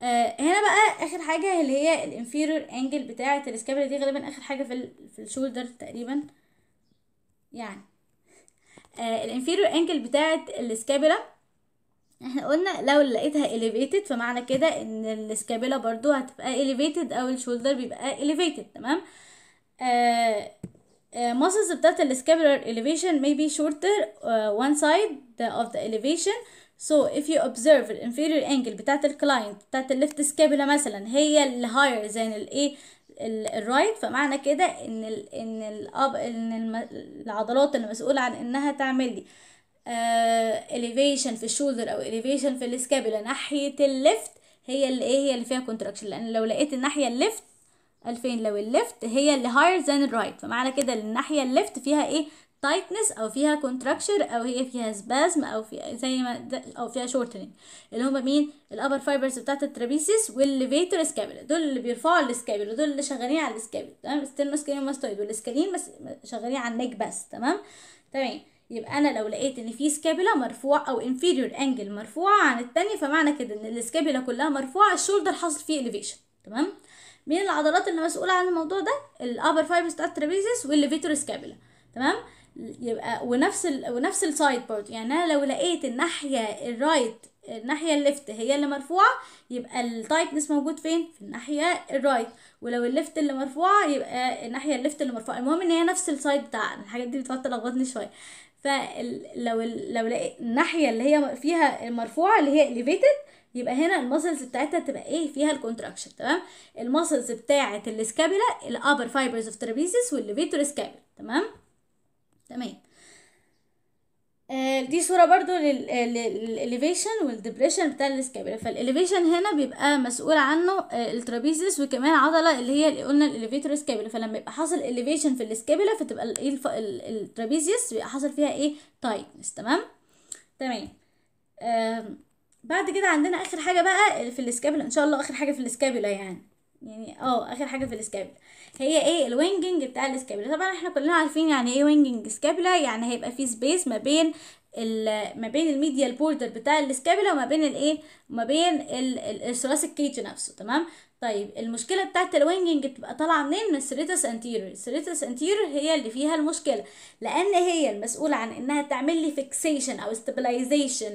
آه، هنا بقى اخر حاجه اللي هي الانفيريور انجل بتاعه السكابولا دي غالبا اخر حاجه في, في الشولدر تقريبا يعني آه الانفيريور انجل بتاعت السكابيلا احنا قلنا لو لقيتها elevated فمعنى كده ان السكابيلا برضو هتبقى elevated او الشولدر بيبقى elevated تمام آه،, آه muscles بتاعت السكابيلار elevation may be shorter uh, one side of the elevation so if you observe the inferior angle بتاعت الكلاينت بتاعت اللفت سكابيلا مثلا هي اللي higher زي الايه الرايت فمعنى كده ان الـ ان الـ ان الم... العضلات المسؤوله عن انها تعمل لي اليفيشن آه، في الشولدر او اليفيشن في السكابولا ناحيه الليفت هي اللي ايه هي اللي فيها كونتراكشن لان لو لقيت الناحيه الليفت 2000 لو الليفت هي اللي هاير ذان الرايت فمعنى كده الناحيه الليفت فيها ايه تايتنس او فيها كونتراكشر او هي فيها سبازم او فيها زي ما او فيها شورتنج اللي هما مين الابر فايبرز بتاعت الترابيسيس والليفيتور سكابولا دول اللي بيرفعوا السكابولا دول اللي شغالين على السكابولا تمام ستيرنوسكالين ماستويد والسكالين بس شغالين على النيك بس تمام تمام يبقى انا لو لقيت ان في سكابولا مرفوع او inferior انجل مرفوعه عن الثانيه فمعنى كده ان السكابولا كلها مرفوعه الشولدر حاصل فيه اليفيشن تمام مين العضلات اللي مسؤوله عن الموضوع ده الابر فايبرز بتاعت الترابيزيس والليفيتور سكابولا تمام يبقى ونفس الـ ونفس السايد بورد يعني انا لو لقيت الناحيه الرايت الناحيه الليفت هي اللي مرفوعه يبقى التايتنس موجود فين في الناحيه الرايت ولو الليفت اللي مرفوعه يبقى الناحيه الليفت اللي مرفوعه المهم ان هي نفس السايد بتاعنا الحاجات دي بتقعد تلخبطني شويه فلو لو لقيت الناحيه اللي هي فيها المرفوعه اللي هي elevated يبقى هنا المسلز بتاعتها تبقى ايه فيها الكونتراكشن تمام المسلز بتاعه السكابيلا الابر فايبرز اوف ترابيزيس والليفيتور سكابيلا تمام تمام آه، دي صورة برضو للإليفيشن والدبريشن بتاع السكابيلا فالإليفيشن هنا بيبقى مسؤول عنه آه، الترابيزيس وكمان عضلة اللي هي اللي قلنا الإليفيتور سكابيلا فلما يبقى حصل إليفيشن في السكابيلا فتبقى إيه الترابيزيس بيبقى حصل فيها إيه تايتنس تمام تمام بعد كده عندنا آخر حاجة بقى في السكابيلا إن شاء الله آخر حاجة في السكابيلا يعني يعني اه آخر حاجة في السكابيلا هي ايه الوينجنج بتاع الاسكابيلا طبعا احنا كلنا عارفين يعني ايه وينجنج سكابيلا يعني هيبقى في سبيس ما بين ما بين الميديال بوردر بتاع السكابيلا وما بين الايه ما بين الثراسك كيج نفسه تمام طيب المشكلة بتاعت الوينجنج بتبقى طالعة منين من السيريتس انتيرور السيريتس انتيرور هي اللي فيها المشكلة لأن هي المسؤولة عن إنها تعمل لي فيكسيشن أو استابلايزيشن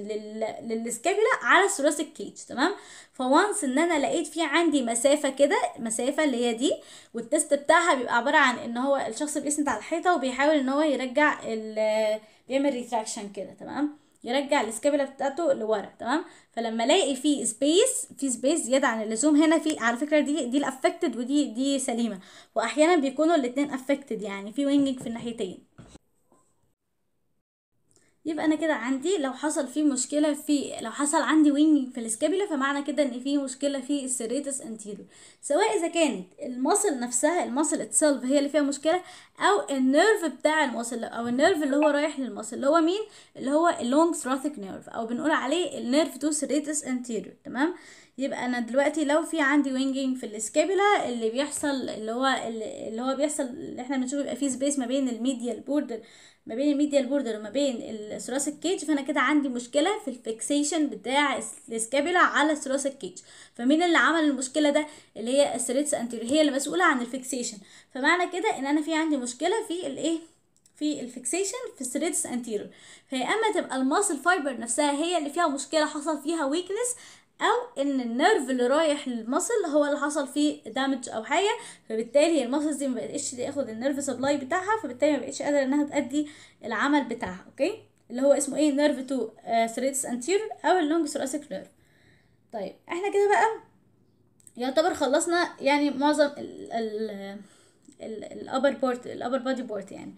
للسكابيلا على الثوراسيك الكيج، تمام فوانس إن أنا لقيت في عندي مسافة كده مسافة اللي هي دي والتست بتاعها بيبقى عبارة عن إن هو الشخص بيسند على الحيطة وبيحاول إن هو يرجع بيعمل ريتراكشن كده تمام يرجع السكابيلا بتاعته لورا تمام فلما الاقي في سبيس في سبيس زياده عن اللزوم هنا في على فكره دي دي الافكتد ودي دي سليمه واحيانا بيكونوا الاثنين افكتد يعني في وينجنج في الناحيتين يبقى انا كده عندي لو حصل في مشكله في لو حصل عندي وينج في السكابيلا فمعنى كده ان في مشكله في السيريتس انتيرو سواء اذا كانت المصل نفسها المصل اتسلف هي اللي فيها مشكله او النيرف بتاع المصل او النيرف اللي هو رايح للمصل اللي هو مين اللي هو اللونج ثراثيك نيرف او بنقول عليه النيرف تو سيريتس انتيرو تمام يبقى انا دلوقتي لو في عندي وينجينج في الاسكابيلا اللي بيحصل اللي هو اللي هو بيحصل اللي احنا بنشوفه يبقى في سبيس ما بين الميديال بوردر ما بين الميديال بوردر وما بين الثراس الكيج فانا كده عندي مشكله في الفيكسيشن بتاع الاسكابيلا على الثراس الكيج فمين اللي عمل المشكله ده اللي هي السريتس انتيرور هي اللي مسؤوله عن الفيكسيشن فمعنى كده ان انا في عندي مشكله في الايه في الفيكسيشن في السريتس انتيرور فيا اما تبقى الماسل فايبر نفسها هي اللي فيها مشكله حصل فيها ويكنس او ان النيرف اللي رايح للمصل هو اللي حصل فيه دامج او حاجه فبالتالي المصل دي ما بقتش تاخد النيرف سبلاي بتاعها فبالتالي ما بقتش قادره انها تادي العمل بتاعها اوكي اللي هو اسمه ايه نيرف تو آه، ثريتس انتيرور او اللونج ثوراسيك نيرف طيب احنا كده بقى يعتبر خلصنا يعني معظم ال ال الابر بورت الابر بادي بورت يعني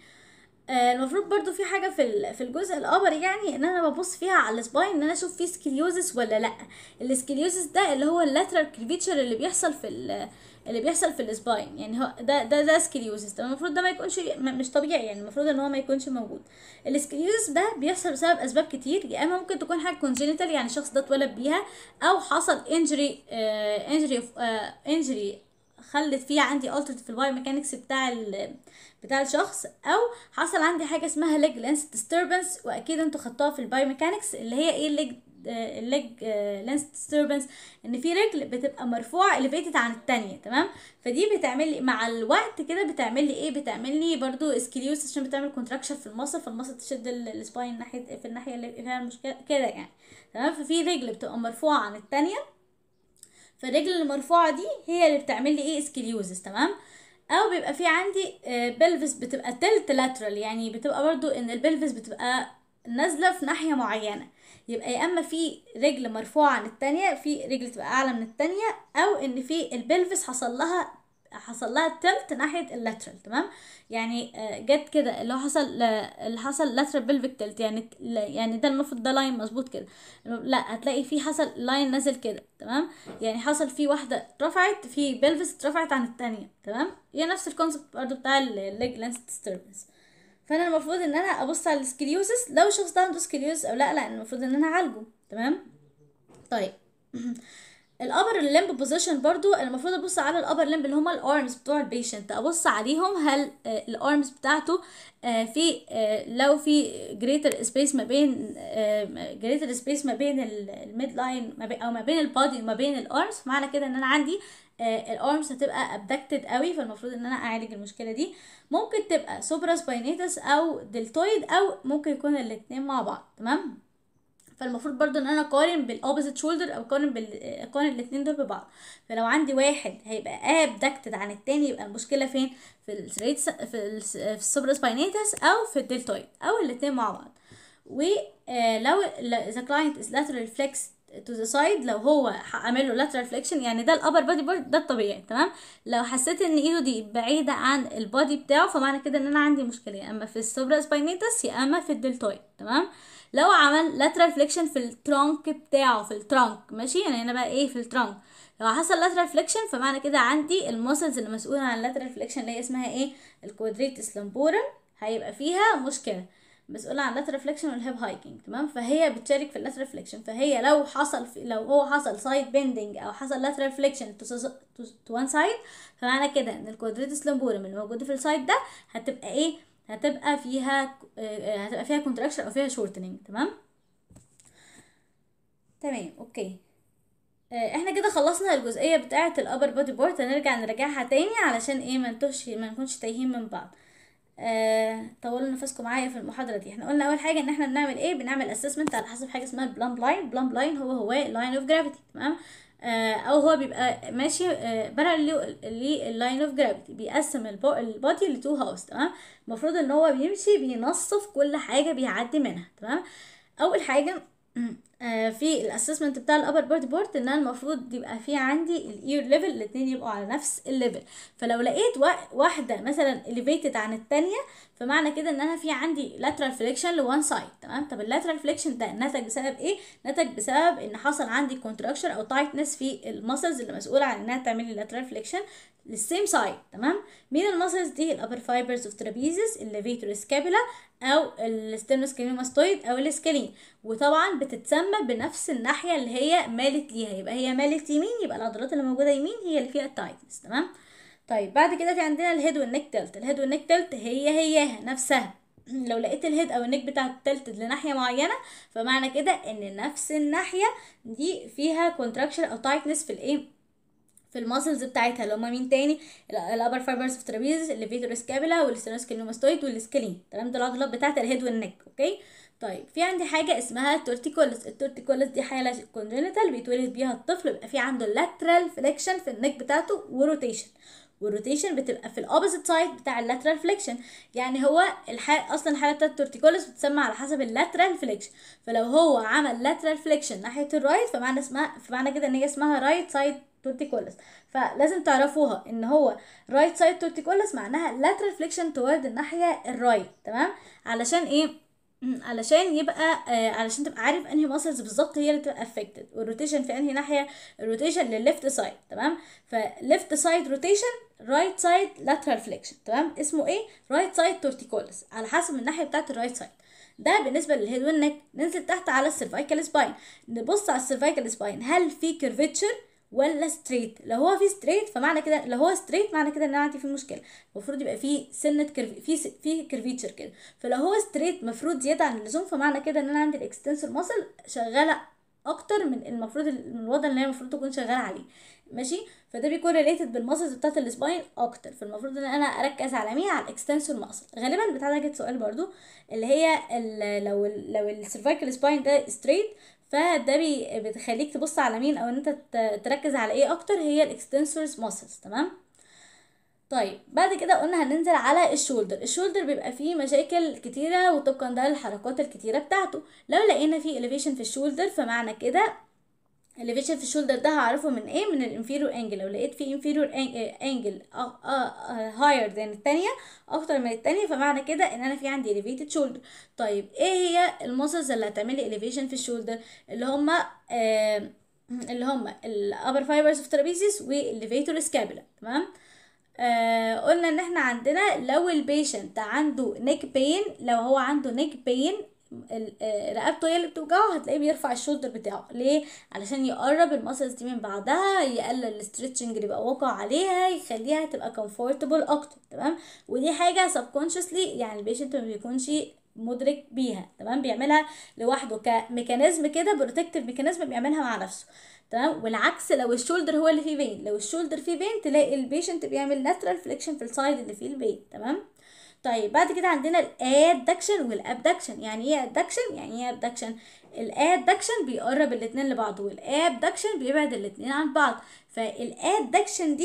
آه، المفروض برضو في حاجه في في الجزء الابري يعني ان انا ببص فيها على السباين ان انا اشوف فيه سكليوزس ولا لا السكليوزس ده اللي هو اللاترال كريفيتشر اللي بيحصل في اللي بيحصل في السباين يعني هو ده ده ده سكليوزس ده المفروض ده ما يكونش مش طبيعي يعني المفروض ان هو ما يكونش موجود السكليوزس ده بيحصل بسبب اسباب كتير يا اما ممكن تكون حاجه كونجينيتال يعني الشخص ده اتولد بيها او حصل انجري انجري انجري خلت فيه عندي التر في البايو ميكانكس بتاع ال بتاع الشخص او حصل عندي حاجه اسمها ليج لينس ديستربنس واكيد انتوا خدتوها في البايوميكانكس اللي هي ايه الليج الليج لينس ديستربنس ان في رجل بتبقى مرفوعه اليفيتد عن الثانيه تمام فدي بتعمل لي مع الوقت كده بتعمل لي ايه بتعمل لي برده اسكليوس عشان بتعمل كونتراكشن في المصل فالمصل تشد السباين ناحيه في الناحيه اللي فيها المشكله كده يعني تمام ففي رجل بتبقى مرفوعه عن الثانيه فالرجل المرفوعه دي هي اللي بتعمل لي ايه اسكليوزس تمام او بيبقى في عندي بلفس آه، بتبقى تلت لاترال يعني بتبقى برضو ان البلفس بتبقى نازله في ناحيه معينه يبقى يا اما في رجل مرفوعه عن التانية في رجل تبقى اعلى من التانية او ان في البلفس حصل لها حصل لها التلت ناحيه اللاترال تمام يعني آه، جت كده اللي هو حصل اللي حصل لاترال بلفيك تلت يعني يعني ده المفروض ده لاين مظبوط كده لا هتلاقي في حصل لاين نازل كده تمام يعني حصل في واحده اترفعت في بلفس اترفعت عن التانية تمام هي نفس الكونسبت برضه بتاع الليج لانس ديستربنس فانا المفروض ان انا ابص على السكليوزس لو الشخص ده عنده سكليوزس او لا لا المفروض ان انا اعالجه تمام طيب الابر الليمب بوزيشن برضو انا المفروض ابص على الابر limb اللي هما الارمز بتوع البيشنت ابص عليهم هل آه، الارمز بتاعته آه، في آه، لو في جريتر سبيس ما بين جريتر سبيس ما بين الميد لاين او ما بين البادي وما بين الارمز معنى كده ان انا عندي الارمز هتبقى ابدكتد قوي فالمفروض ان انا اعالج المشكله دي ممكن تبقى سوبرا سباينيتس او دلتويد او ممكن يكون الاتنين مع بعض تمام فالمفروض برضو ان انا اقارن بالاوبوزيت شولدر او اقارن بال آه، اقارن الاتنين دول ببعض فلو عندي واحد هيبقى ابدكتد عن التاني يبقى المشكله فين في السريت في ال... آه، في السوبر سباينيتس او في الدلتويد او الاتنين مع بعض ولو ذا كلاينت از لاترال فليكس تو ذا سايد لو هو هعمل له لاترال فليكشن يعني ده الابر بادي بورد ده الطبيعي تمام لو حسيت ان ايده دي بعيده عن البادي بتاعه فمعنى كده ان انا عندي مشكله يا اما في السوبرا سباينيتس يا اما في الدلتويد تمام لو عمل lateral flexion في الترانك بتاعه في الترانك ماشي يعني هنا بقى ايه في الترانك لو حصل lateral flexion فمعنى كده عندي المسلز اللي مسؤولة عن lateral flexion اللي هي اسمها ايه الكوادريتس لامبورم هيبقى فيها مشكلة مسؤولة عن lateral flexion والهيب هايكنج تمام فهي بتشارك في lateral flexion فهي لو حصل في لو هو حصل side bending او حصل lateral flexion to one side فمعنى كده ان الكوادريتس لامبورم اللي موجودة في السايد ده هتبقى ايه هتبقى فيها آه، هتبقى فيها كونتراكشن او فيها شورتنينج تمام تمام اوكي آه، احنا كده خلصنا الجزئيه بتاعه الابر بودي بارت هنرجع نراجعها تاني علشان ايه ما نتوهش ما نكونش تايهين من بعض آه طولوا نفسكم معايا في المحاضره دي احنا قلنا اول حاجه ان احنا بنعمل ايه بنعمل اسسمنت على حسب حاجه اسمها البلام لاين بلام لاين هو هو لاين اوف جرافيتي تمام آه، او هو بيبقى ماشي باراليل لللاين اوف جرافيتي بيقسم البادي لتو هاوس تمام المفروض ان هو بيمشي بينصف كل حاجه بيعدي منها تمام اول حاجه آه، في الاسسمنت بتاع الابر بارت بورت ان انا المفروض يبقى في عندي الاير ليفل الاثنين يبقوا على نفس الليفل فلو لقيت واحده مثلا elevated عن الثانيه فمعنى كده ان انا في عندي lateral flexion لوان سايد تمام طب اللاترال فليكشن ده نتج بسبب ايه نتج بسبب ان حصل عندي كونتراكشن او تايتنس في المسلز اللي مسؤوله عن انها تعمل لي lateral flexion للسيم سايد تمام مين المسلز دي الابر فايبرز اوف ترابيزس الليفيتور سكابولا او الستيرنوسكلينوماستويد او السكالين وطبعا بتتسمى تسمى بنفس الناحية اللي هي مالت ليها يبقى هي مالت يمين يبقى العضلات اللي موجودة يمين هي اللي فيها التايتنس تمام طيب بعد كده في عندنا الهيد والنك تلت الهيد والنك تلت هي هياها نفسها لو لقيت الهيد او النك بتاع التلت لناحيه معينه فمعنى كده ان نفس الناحيه دي فيها كونتراكشن او تايتنس في الايه في الماسلز بتاعتها اللي هما مين تاني الابر فايبرز في ترابيزز الليفيتور سكابولا والستينوسكلينوماستويد والسكلين تمام دي العضلات بتاعت الهيد والنك اوكي طيب في عندي حاجة اسمها التورتيكولس التورتيكولس دي حالة كونجنتال بيتولد بيها الطفل بيبقى في عنده lateral فليكشن في النك بتاعته وروتيشن والروتيشن بتبقى في الاوبوزيت سايد بتاع اللاترال فليكشن يعني هو الح... اصلا الحاله بتاعت التورتيكولس بتسمى على حسب اللاترال فليكشن فلو هو عمل لاترال فليكشن ناحيه الرايت فمعنى اسمها فمعنى كده ان هي اسمها رايت سايد تورتيكولس فلازم تعرفوها ان هو رايت سايد تورتيكولس معناها لاترال فليكشن توارد الناحيه الرايت تمام علشان ايه علشان يبقى آه علشان تبقى عارف انهي ماسلز بالظبط هي اللي تبقى افكتد والروتيشن في انهي ناحيه الروتيشن للليفت سايد تمام فليفت سايد روتيشن رايت سايد لاترال فليكشن تمام اسمه ايه رايت سايد تورتيكولس على حسب الناحيه بتاعت الرايت سايد ده بالنسبه للهيد والنك ننزل تحت على السيرفايكال سباين نبص على السيرفايكال سباين هل في كيرفتشر ولا ستريت لو هو في ستريت فمعنى كده لو هو ستريت معنى كده ان انا عندي فيه مشكله المفروض يبقى فيه سنه كرف في في كيرفيتشر كده فلو هو ستريت مفروض زياده عن اللزوم فمعنى كده ان انا عندي الاكستنسور ماسل شغاله اكتر من المفروض من الوضع اللي هي المفروض تكون شغاله عليه ماشي فده بيكون ريليتد بالماسلز بتاعت السباين اكتر فالمفروض ان انا اركز على مين على الاكستنسور ماسل غالبا بتاع ده جت سؤال برضو اللي هي ال لو لو السيرفايكال سباين ده ستريت فده بي بتخليك تبص على مين او ان انت تركز على ايه اكتر هي الاكستنسورز موسلز تمام طيب بعد كده قلنا هننزل على الشولدر الشولدر بيبقى فيه مشاكل كتيرة وطبقا ده الحركات الكتيرة بتاعته لو لقينا فيه elevation في الشولدر فمعنى كده الليفيشن في الشولدر ده هعرفه من ايه من الانفيرور انجل لو لقيت في انفيرور انجل هاير ذان التانية اكتر من التانية فمعنى كده ان انا في عندي elevated شولدر طيب ايه هي المسلز اللي هتعمل لي elevation في الشولدر اللي هما آه اللي هما الابر فايبرز اوف ترابيزيس والليفيتور سكابولا تمام آه قلنا ان احنا عندنا لو البيشنت عنده نيك بين لو هو عنده نيك بين آه، رقبته هي اللي بتوجعه هتلاقيه بيرفع الشولدر بتاعه ليه علشان يقرب المسلز دي من بعضها يقلل الاسترتشنج اللي بقى واقع عليها يخليها تبقى كومفورتبل اكتر تمام ودي حاجه سبكونشسلي يعني البيشنت ما بيكونش مدرك بيها تمام بيعملها لوحده كميكانيزم كده بروتكتيف ميكانيزم بيعملها مع نفسه تمام والعكس لو الشولدر هو اللي فيه بين لو الشولدر فيه بين تلاقي البيشنت بيعمل لاترال فليكشن في السايد اللي فيه البين تمام طيب بعد كده عندنا الادكشن والابدكشن يعني ايه ادكشن يعني ايه ابدكشن الادكشن بيقرب الاتنين لبعض والابدكشن بيبعد الاتنين عن بعض فالادكشن دي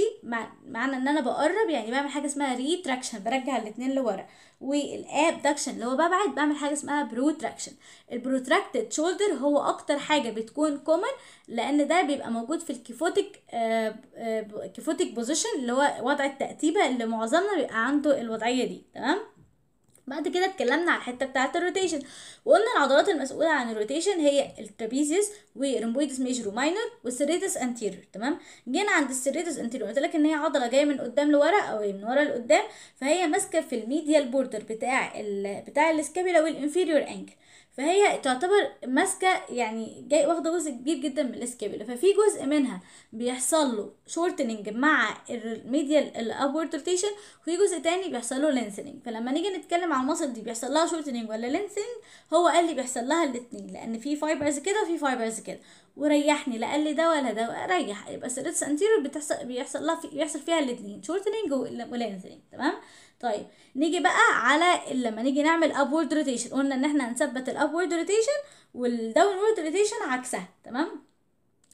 معنى ان انا بقرب يعني بعمل حاجه اسمها ريتراكشن برجع الاتنين لورا والابدكشن اللي هو ببعد بعمل حاجه اسمها بروتراكشن البروتراكتد شولدر هو اكتر حاجه بتكون كومن لان ده بيبقى موجود في الكيفوتيك آه, آه، كيفوتيك بوزيشن اللي هو وضع التأتيبه اللي معظمنا بيبقى عنده الوضعيه دي تمام بعد كده اتكلمنا على الحته بتاعه الروتيشن وقلنا العضلات المسؤوله عن الروتيشن هي الترابيزيوس ورمبويدس ميجرو ماينور والسيريتس انتيرير تمام جينا عند السيريتس انتيرير قلت لك ان هي عضله جايه من قدام لورا او من ورا لقدام فهي ماسكه في الميديال بوردر بتاع ال... بتاع السكابيلا والانفيريور انجل فهي تعتبر ماسكه يعني جاي واخده جزء كبير جدا من السكابيلا ففي جزء منها بيحصل له شورتنج مع الميديال الابورد روتيشن وفي جزء تاني بيحصل له لينسنج فلما نيجي نتكلم على المصل دي بيحصل لها شورتنج ولا لينسنج هو قال لي بيحصل لها الاثنين لان في فايبرز كده وفي فايبرز كده وريحني لا قال لي ده ولا ده ريح يبقى سيرتس انتيرور بتحصل بيحصل لها في بيحصل فيها الاثنين شورتنج ولينسنج تمام طيب نيجي بقى على لما نيجي نعمل upward rotation قلنا ان احنا هنثبت الابورد روتيشن والداونورد rotation عكسها تمام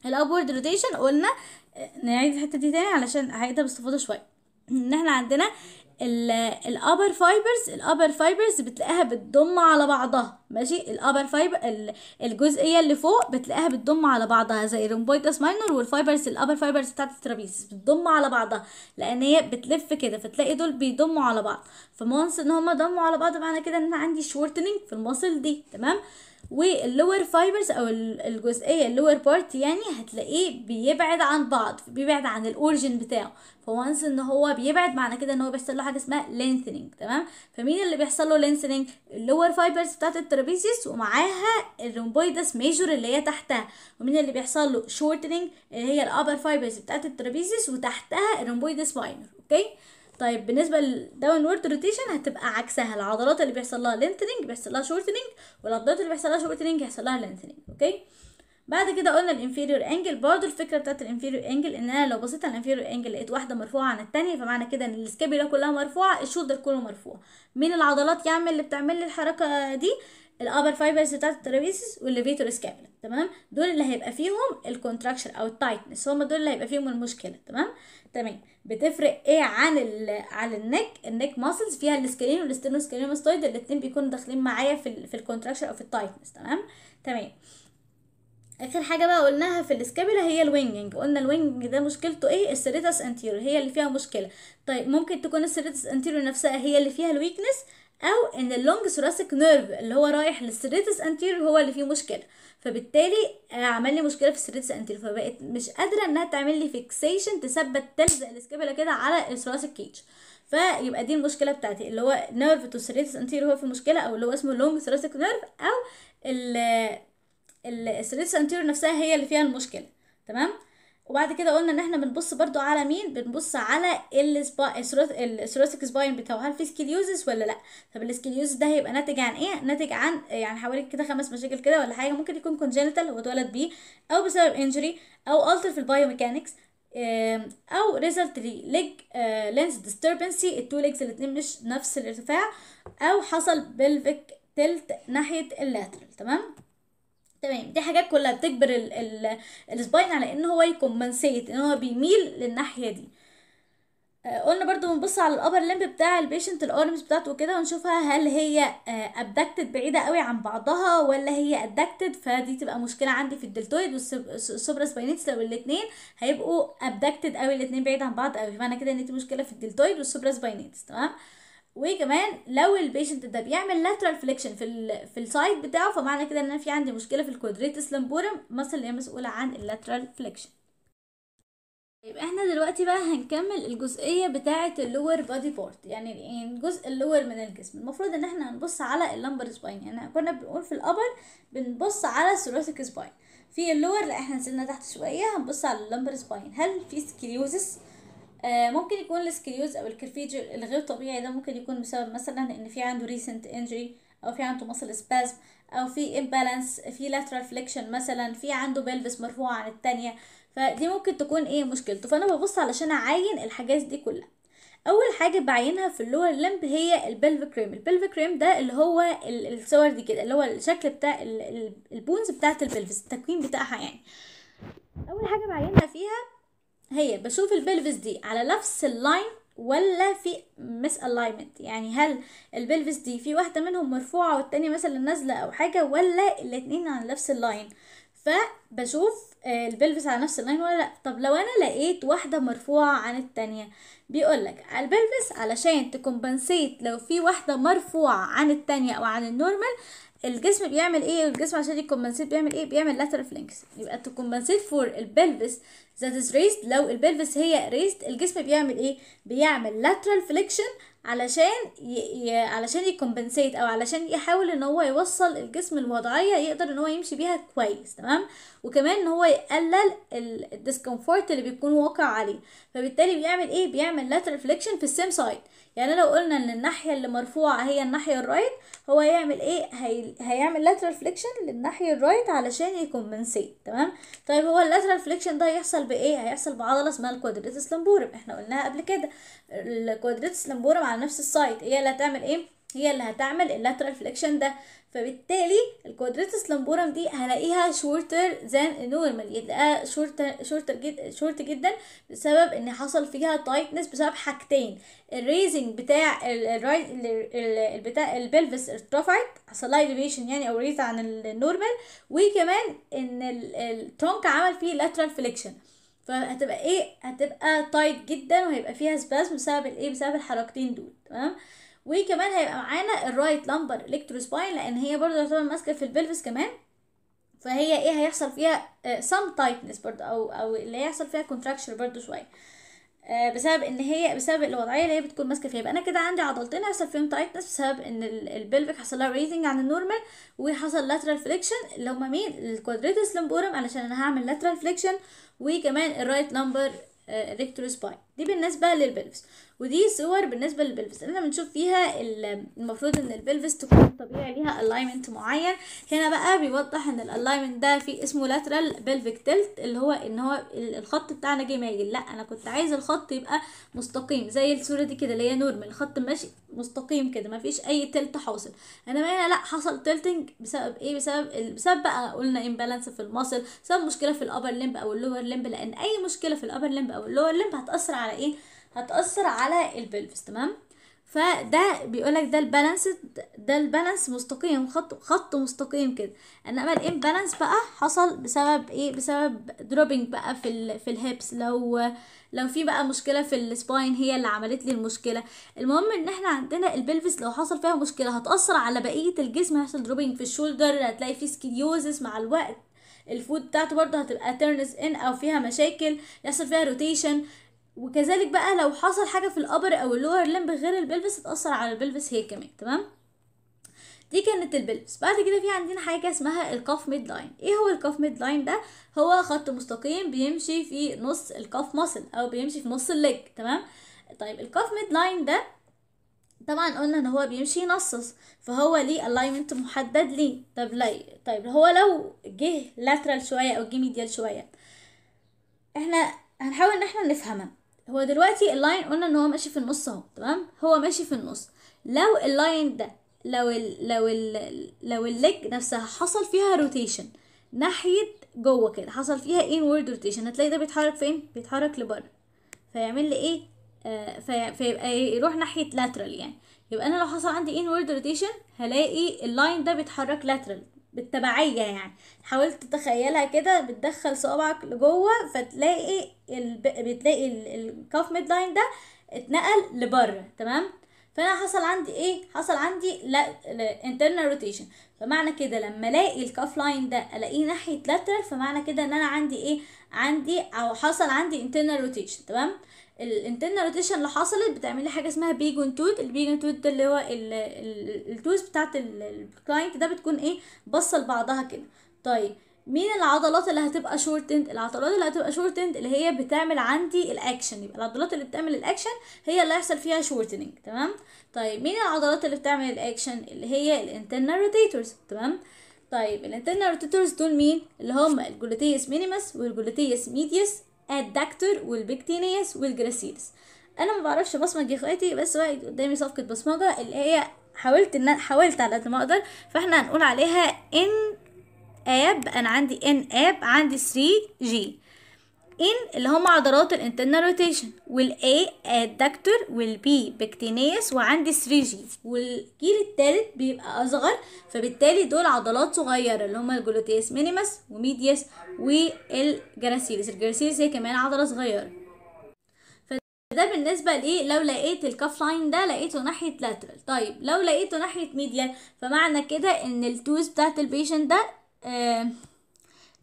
الابورد rotation قلنا آه، نعيد الحته دي تاني علشان هعيدها باستفاضه شويه ان احنا عندنا الابر فايبرز الابر فايبرز بتلاقيها بتضم على بعضها ماشي الابر فايبر الجزئيه اللي فوق بتلاقيها بتضم على بعضها زي الرومبويدس ماينور والفايبرز الابر فايبرز بتاعت الترابيز بتضم على بعضها لان هي بتلف كده فتلاقي دول بيضموا على بعض فمونس ان هما ضموا على بعض معنى كده ان انا عندي شورتنينج في المصل دي تمام واللور فايبرز او الجزئيه اللور بارت يعني هتلاقيه بيبعد عن بعض بيبعد عن الاورجن بتاعه فوانس ان هو بيبعد معنى كده ان هو بيحصل له حاجه اسمها لينثنينج تمام فمين اللي بيحصل له لينثنينج اللور فايبرز بتاعه الترابيزيس ومعاها الرومبويدس ميجور اللي هي تحتها ومين اللي بيحصل له شورتنينج اللي هي الابر فايبرز بتاعه الترابيزيس وتحتها الرومبويدس ماينور اوكي طيب بالنسبه للداونورد روتيشن هتبقى عكسها العضلات اللي بيحصل لها لينثنينج بيحصل لها شورتنينج والعضلات اللي بيحصل لها شورتنينج هيحصل لها لينثنينج اوكي بعد كده قلنا الانفيريور انجل برضو الفكره بتاعت الانفيريور انجل ان انا لو بصيت على الانفيريور انجل لقيت واحده مرفوعه عن الثانيه فمعنى كده ان السكابيلا كلها مرفوعه الشولدر كله مرفوع مين العضلات يعمل اللي بتعمل لي الحركه دي الابر فايبرز بتاعت الترابيسيس والليفيتور سكابولا تمام دول اللي هيبقى فيهم الكونتراكشن او التايتنس هما دول اللي هيبقى فيهم المشكله تمام تمام بتفرق ايه عن ال عن النك النك ماسلز فيها السكلين والستينوسكلينوستويد الاثنين بيكونوا داخلين معايا في ال في الكونتراكشن او في التايتنس تمام تمام اخر حاجه بقى قلناها في الاسكابيلا هي الوينجنج قلنا الوينجنج ده مشكلته ايه السيريتاس انتيريور هي اللي فيها مشكله طيب ممكن تكون السيريتاس انتيريور نفسها هي اللي فيها الويكنس او ان اللونج ثوراسيك نيرف اللي هو رايح للسيريتس انتيريور هو اللي فيه مشكله فبالتالي آه، عمل لي مشكله في السيريتس انتيريور فبقت مش قادره انها تعمل لي فيكسيشن تثبت تلزق السكابولا كده على الثوراسيك كيج فيبقى دي المشكله بتاعتي اللي هو نيرف تو سيريتس انتيريور هو في مشكله او اللي هو اسمه لونج ثوراسيك نيرف او ال السيريتس انتيريور نفسها هي اللي فيها المشكله تمام وبعد كده قلنا ان احنا بنبص برضو على مين بنبص على الثروتك سباين بتاعه هل في سكليوزس ولا لا طب السكليوزس ده هيبقى ناتج عن ايه ناتج عن يعني حوالي كده خمس مشاكل كده ولا حاجه ممكن يكون كونجينيتال هو اتولد بيه او بسبب انجري او التر في البايوميكانكس او ريزلت ليج لينس ديستربنسي التو ليجز الاثنين مش نفس الارتفاع او حصل بلفيك تلت ناحيه اللاترال تمام تمام دي حاجات كلها بتجبر ال السباين على ان هو يكمبنسيت ان هو بيميل للناحيه دي آه، قلنا برضو بنبص على الابر لمب بتاع البيشنت الارمز بتاعته كده ونشوفها هل هي ابدكتد آه، بعيده قوي عن بعضها ولا هي ادكتد فدي تبقى مشكله عندي في الدلتويد والسوبرا سباينيتس لو الاثنين هيبقوا ابدكتد قوي الاثنين بعيد عن بعض قوي فمعنى كده ان دي مشكله في الدلتويد والسوبرا سباينيتس تمام وكمان لو البيشنت ده بيعمل lateral flexion في ال في السايد بتاعه فمعنى كده ان انا في عندي مشكله في الكوادريتس لامبورم مثلا اللي هي مسؤوله عن اللاترال فليكشن يبقى احنا دلوقتي بقى هنكمل الجزئيه بتاعه اللور بادي بارت يعني الجزء اللور من الجسم المفروض ان احنا هنبص على اللمبر سباين يعني كنا بنقول في الابر بنبص على الثوراتيك سباين في اللور لا احنا نزلنا تحت شويه هنبص على اللمبر سباين هل في سكليوزس آه، ممكن يكون السكليوز او الكرفيج الغير طبيعي ده ممكن يكون بسبب مثلا ان في عنده ريسنت انجري او في عنده مصل سبازم او في امبالانس في lateral flexion مثلا في عنده بلفس مرفوعه عن التانية فدي ممكن تكون ايه مشكلته فانا ببص علشان اعين الحاجات دي كلها اول حاجه بعينها في اللور لمب هي البلف كريم البلف كريم ده اللي هو الصور دي كده اللي هو الشكل بتاع البونز بتاعه البلفس التكوين بتاعها يعني اول حاجه بعينها فيها هي بشوف البلفس دي على نفس اللاين ولا في مس الاينمنت يعني هل البلفس دي في واحده منهم مرفوعه والتانية مثلا نازله او حاجه ولا الاتنين على نفس اللاين فبشوف البلفس على نفس اللاين ولا لا طب لو انا لقيت واحده مرفوعه عن التانية بيقولك على علشان تكمبنسيت لو في واحده مرفوعه عن التانية او عن النورمال الجسم بيعمل ايه الجسم عشان يكمبنسيت بيعمل ايه بيعمل لاترال flanks يبقى تكمبنسيت فور البلفز البلفس that is raised لو البلفس هي raised الجسم بيعمل ايه بيعمل lateral flexion علشان ي... ي... علشان يكمبنسيت او علشان يحاول ان هو يوصل الجسم لوضعيه يقدر ان هو يمشي بيها كويس تمام وكمان ان هو يقلل الديسكمفورت اللي بيكون واقع عليه فبالتالي بيعمل ايه بيعمل lateral flexion في السيم سايد يعني لو قلنا ان الناحيه اللي مرفوعه هي الناحيه الرايت هو هيعمل ايه هي... هيعمل lateral flexion للناحيه الرايت علشان يكمبنسيت تمام طيب هو lateral flexion ده هيحصل بايه هيحصل بعضله اسمها الكوادريتس لامبورم احنا قلناها قبل كده الكوادريتس لامبورم على نفس السايت هي اللي هتعمل ايه هي اللي هتعمل اللاترال فليكشن ده فبالتالي الكوادريتس لامبورم دي هلاقيها شورتر ذان نورمال يبقى شورتر شورتر جد شورت جدا بسبب ان حصل فيها تايتنس بسبب حاجتين الريزنج بتاع الرايز بتاع البلفس ارتفعت حصل لها يعني او ريز عن النورمال وكمان ان الترونك عمل فيه لاترال فليكشن فهتبقى ايه هتبقى تايت جدا وهيبقى فيها سبازم بسبب الايه بسبب الحركتين دول تمام وكمان هيبقى معانا الرايت لامبر الكتروسباين لان هي برضه تعتبر ماسكه في البلفس كمان فهي ايه هيحصل فيها سم آه، تايتنس برضه او او اللي هيحصل فيها كونتراكشر برضه شويه آه، بسبب ان هي بسبب الوضعيه اللي هي بتكون ماسكه فيها يبقى انا كده عندي عضلتين هيحصل فيهم تايتنس بسبب ان البلفك حصل لها ريزنج عن النورمال وحصل لاترال فليكشن اللي هما مين الكوادريتس لمبورم علشان انا هعمل لاترال فليكشن وكمان الرايت لمبر ريكتور سباين دي بالنسبه للبلفس ودي صور بالنسبه للبلفس احنا بنشوف فيها المفروض ان البلفس تكون طبيعي ليها الاينمنت معين هنا بقى بيوضح ان الاينمنت ده في اسمه لاترال بلفيك تلت اللي هو ان هو الخط بتاعنا جه مايل لا انا كنت عايز الخط يبقى مستقيم زي الصوره دي كده اللي هي نورمال الخط ماشي مستقيم كده مفيش اي تلت حاصل انما هنا لا حصل تلتنج بسبب ايه بسبب بسبب بقى قلنا امبالانس في المصل بسبب مشكله في الابر لمب او اللور لمب لان اي مشكله في الابر لمب او اللور لمب هتاثر على ايه هتأثر على البلفس تمام فده بيقولك ده البالانس ده البالانس مستقيم خط خط مستقيم كده انما الامبالانس بقى حصل بسبب ايه بسبب دروبينج بقى في الـ في الهيبس لو لو في بقى مشكله في السباين هي اللي عملت لي المشكله المهم ان احنا عندنا البلفس لو حصل فيها مشكله هتاثر على بقيه الجسم هيحصل دروبينج في الشولدر هتلاقي في سكيليوزس مع الوقت الفود بتاعته برضه هتبقى تيرنز ان او فيها مشاكل يحصل فيها روتيشن وكذلك بقى لو حصل حاجه في الابر او اللور لمب غير البلفس هتاثر على البلفس هي كمان تمام دي كانت البلفس بعد كده في عندنا حاجه اسمها الكاف ميد لاين ايه هو الكاف ميد لاين ده هو خط مستقيم بيمشي في نص الكاف ماسل او بيمشي في نص الليج تمام طيب الكاف ميد لاين ده طبعا قلنا ان هو بيمشي ينصص فهو ليه الاينمنت محدد ليه طب ليه طيب هو لو جه لاترال شويه او جه ميديال شويه احنا هنحاول ان احنا نفهمها هو دلوقتي اللاين قلنا ان هو ماشي في النص اهو تمام هو ماشي في النص لو اللاين ده لو ال لو ال لو الليج نفسها حصل فيها روتيشن ناحيه جوه كده حصل فيها انورد روتيشن هتلاقي ده بيتحرك فين بيتحرك لبره فيعمل لي ايه آه فيبقى يروح ناحيه لاترال يعني يبقى انا لو حصل عندي انورد روتيشن هلاقي اللاين ده بيتحرك لاترال بالتبعية يعني حاولت تتخيلها كده بتدخل صوابعك لجوه فتلاقي الب... بتلاقي الكاف ميد لاين ده اتنقل لبره تمام فانا حصل عندي ايه حصل عندي لا انترنال روتيشن فمعنى كده لما الاقي الكاف لاين ده الاقيه ناحيه لاترال فمعنى كده ان انا عندي ايه عندي او حصل عندي انترنال روتيشن تمام الانترنال روتيشن اللي حصلت بتعملي حاجه اسمها بيجون توت البيجون توت ده اللي هو التوز بتاعه الكلاينت ده بتكون ايه باصه لبعضها كده طيب مين العضلات اللي هتبقى شورتند العضلات اللي هتبقى شورتند اللي هي بتعمل عندي الاكشن يبقى العضلات اللي بتعمل الاكشن هي اللي هيحصل فيها شورتنج تمام طيب مين العضلات اللي بتعمل الاكشن اللي هي الانترنال روتيتورز تمام طيب الانترنال روتيتورز دول مين اللي هم الجلوتيس مينيمس والجلوتيس ميديوس الدكتور والبكتينيس والجراسيلس انا ما بعرفش بصمج يا اخواتي بس واقف قدامي صفقه بصمجه اللي هي حاولت ان حاولت على قد ما اقدر فاحنا هنقول عليها ان اب انا عندي ان اب عندي 3 جي ان اللي هم عضلات الانترنال روتيشن والاي ادكتور والبي بكتينيس وعندي 3 جي والجيل الثالث بيبقى اصغر فبالتالي دول عضلات صغيره اللي هم الجلوتيس مينيمس وميديس والجراسيلس الجراسيلس هي كمان عضله صغيره ده بالنسبة لإيه لو لقيت الكاف لاين ده لقيته ناحية لاترال طيب لو لقيته ناحية ميديا فمعنى كده إن التوز بتاعت البيشن ده آه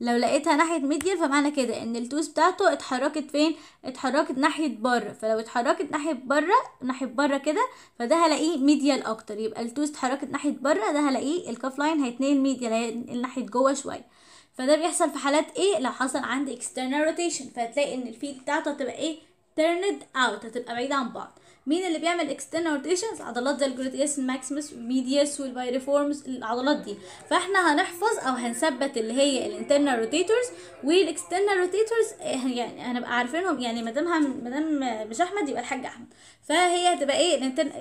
لو لقيتها ناحية ميديال فمعنى كده ان التوز بتاعته اتحركت فين اتحركت ناحية بره فلو اتحركت ناحية بره ناحية بره كده فده هلاقيه ميديال اكتر يبقى التوز اتحركت ناحية بره ده هلاقيه الكاف لاين هيتنقل ميديال هيتنقل ناحية جوه شوية فده بيحصل في حالات ايه لو حصل عندي external rotation فهتلاقي ان الفيت بتاعته هتبقى ايه turned out هتبقى بعيدة عن بعض مين اللي بيعمل external rotations عضلات زي الجلوتيوس الماكسيمس ميديس والبايريفورمز العضلات دي فاحنا هنحفظ او هنثبت اللي هي الانترنال روتيتورز والاكسترنال روتيتورز يعني هنبقى عارفينهم يعني مدام مدام مش احمد يبقى الحاج احمد فهي هتبقى ايه الانترن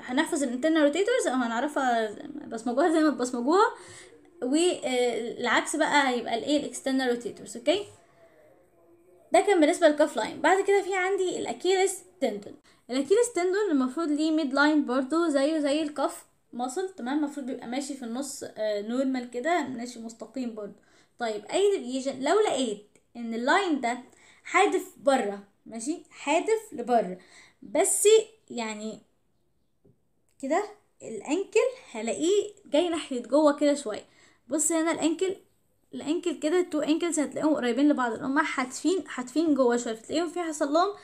هنحفظ الانترنال روتيتورز او هنعرفها بصمجوها زي ما بصمجوها والعكس آه، بقى هيبقى الايه الاكسترنال روتيتورز اوكي ده كان بالنسبه للكاف لاين بعد كده في عندي الاكيلس تندون الاكيلس تندون المفروض ليه ميد لاين برضو زيه زي الكف مصل تمام المفروض بيبقى ماشي في النص نورمال آه، كده ماشي مستقيم برضو طيب اي ريجن لو لقيت ان اللاين ده حادف بره ماشي حادف لبره بس يعني كده الانكل هلاقيه جاي ناحيه جوه كده شويه بص هنا الانكل الانكل كده التو انكلز هتلاقيهم قريبين لبعض هما حاتفين حاتفين جوه شويه فتلاقيهم في حصل لهم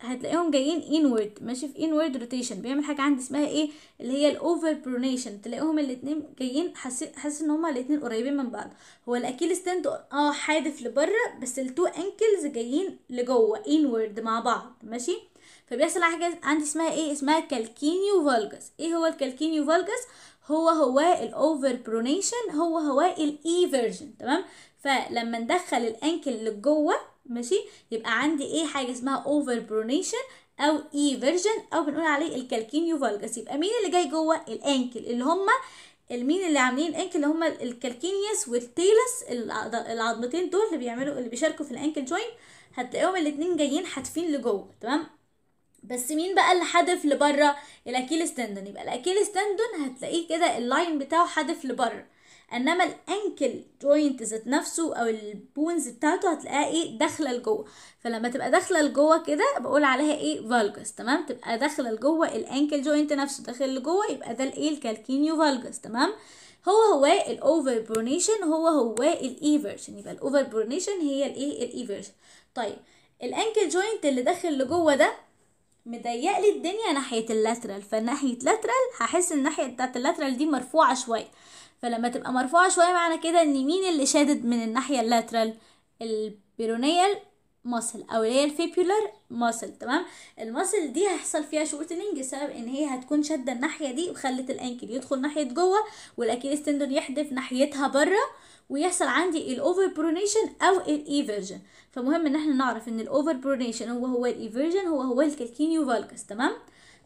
هتلاقيهم جايين انورد ماشي في انورد روتيشن بيعمل حاجه عندي اسمها ايه اللي هي الاوفر برونيشن تلاقيهم الاثنين جايين حاسس ان هما الاثنين قريبين من بعض هو الاكيل ستاند اه حادف لبره بس التو انكلز جايين لجوه انورد مع بعض ماشي فبيحصل حاجه عندي اسمها ايه اسمها كالكينيو فالجس ايه هو الكالكينيو فالجس هو هو الاوفر برونيشن هو الاي الايفرجن تمام فلما ندخل الانكل لجوه ماشي يبقى عندي ايه حاجه اسمها اوفر برونيشن او اي فيرجن او بنقول عليه الكالكينيو فالجس يبقى مين اللي جاي جوه الانكل اللي هما المين اللي عاملين الانكل اللي هما الكالكينيوس والتيلس العظمتين دول اللي بيعملوا اللي بيشاركوا في الانكل جوينت هتلاقيهم الاتنين جايين حادفين لجوه تمام بس مين بقى اللي حدف لبره الاكيلس تندون يبقى الاكيلس تندون هتلاقيه كده اللاين بتاعه حدف لبره انما الانكل جوينت ذات نفسه او البونز بتاعته هتلاقيها ايه داخله لجوه فلما تبقى داخله لجوه كده بقول عليها ايه فالجس تمام تبقى داخله لجوه الانكل جوينت نفسه داخل لجوه يبقى ده الايه الكالكينيو فالجس تمام هو هو الاوفر برونيشن هو هو الايفرشن يبقى الاوفر برونيشن هي الايه الايفرشن طيب الانكل جوينت اللي داخل لجوه ده مضيق لي الدنيا ناحيه اللاترال فناحيه لاترال هحس ان الناحيه بتاعه اللاترال دي مرفوعه شويه فلما تبقى مرفوعة شوية معنى كده ان مين اللي شادد من الناحية اللاترال البيرونيال ماسل او اللي هي الفيبولار ماسل تمام الماسل دي هيحصل فيها شورتنينج بسبب ان هي هتكون شاده الناحيه دي وخلت الانكل يدخل ناحيه جوه والاكيل تندون يحدف ناحيتها بره ويحصل عندي الاوفر برونيشن او الايفرجن فمهم ان احنا نعرف ان الاوفر برونيشن هو هو الايفرجن هو هو الكالكينيو فالكس تمام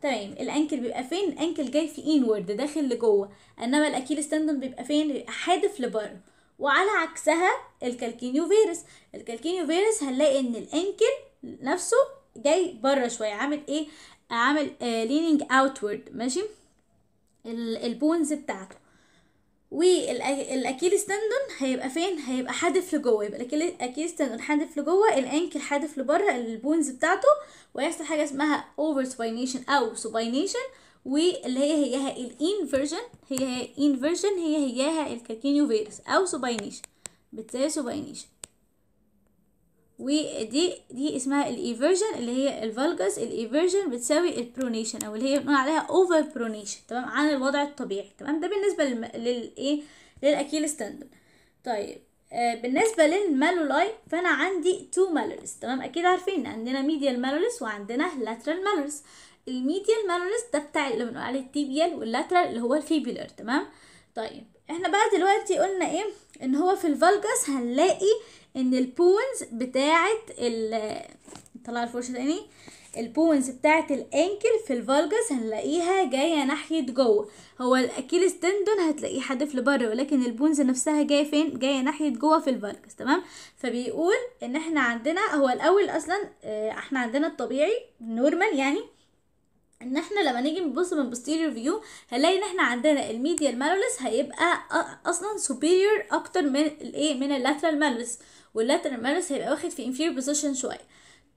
تمام الانكل بيبقى فين الانكل جاي في انورد داخل لجوه انما الاكيل ستاندون بيبقى فين بيبقى حادف لبره وعلى عكسها الكالكينيو فيروس الكالكينيو فيروس هنلاقي ان الانكل نفسه جاي بره شويه عامل ايه عامل ليننج آه، اوتورد ماشي البونز بتاعته والاكيليس تندون هيبقى فين هيبقى حادف لجوه يبقى الاكيليس تندون حادف لجوه الانكل حادف لبره البونز بتاعته ويحصل حاجه اسمها اوفر سباينيشن او سباينيشن واللي هي هياها الانفرجن هي هي انفرجن هي هياها الكاكينيو فيروس او سباينيشن بتساوي سباينيشن ودي دي اسمها الايفرجن اللي هي الفالجس الايفرجن بتساوي البرونيشن او اللي هي بنقول عليها اوفر برونيشن تمام عن الوضع الطبيعي تمام ده بالنسبه للايه للاكيل تندون طيب آه، بالنسبة للمالولاي فأنا عندي تو مالولس تمام أكيد عارفين عندنا ميديال مالولس وعندنا لاترال مالولس الميديال مالولس ده بتاع اللي بنقول عليه التيبيال واللاترال اللي هو الفيبيلر تمام طيب احنا بقى دلوقتي قلنا ايه ان هو في الفالجس هنلاقي ان البونز بتاعت ال طلع الفرشه تاني البونز بتاعت الانكل في الفالجس هنلاقيها جايه ناحيه جوه هو الاكيلس تندون هتلاقيه حادف لبره ولكن البونز نفسها جايه فين جايه ناحيه جوه في الفالجس تمام فبيقول ان احنا عندنا هو الاول اصلا آه، احنا عندنا الطبيعي نورمال يعني ان احنا لما نيجي نبص من posterior فيو هنلاقي ان احنا عندنا الميديال مالوليس هيبقى اصلا سوبيريور اكتر من الايه من اللاترال مالوليس واللاترال مالوس هيبقى واخد في inferior position شوية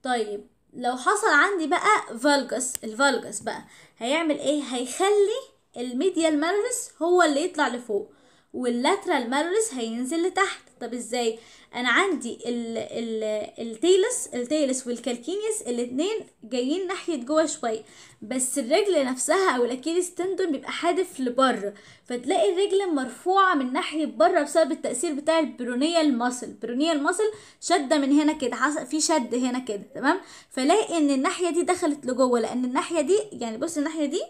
طيب لو حصل عندي بقى فالجس الفالجس بقى هيعمل ايه هيخلي الميديال مالوريس هو اللي يطلع لفوق واللاترال مالوريس هينزل لتحت طب ازاي انا عندي ال ال التيلس التيلس والكالكينيس الاتنين جايين ناحيه جوه شويه بس الرجل نفسها او الاكيليس تندون بيبقى حادف لبره فتلاقي الرجل مرفوعه من ناحيه بره بسبب التاثير بتاع البرونيه المصل البرونيه المصل شده من هنا كده حصل في شد هنا كده تمام فلاقي ان الناحيه دي دخلت لجوه لان الناحيه دي يعني بص الناحيه دي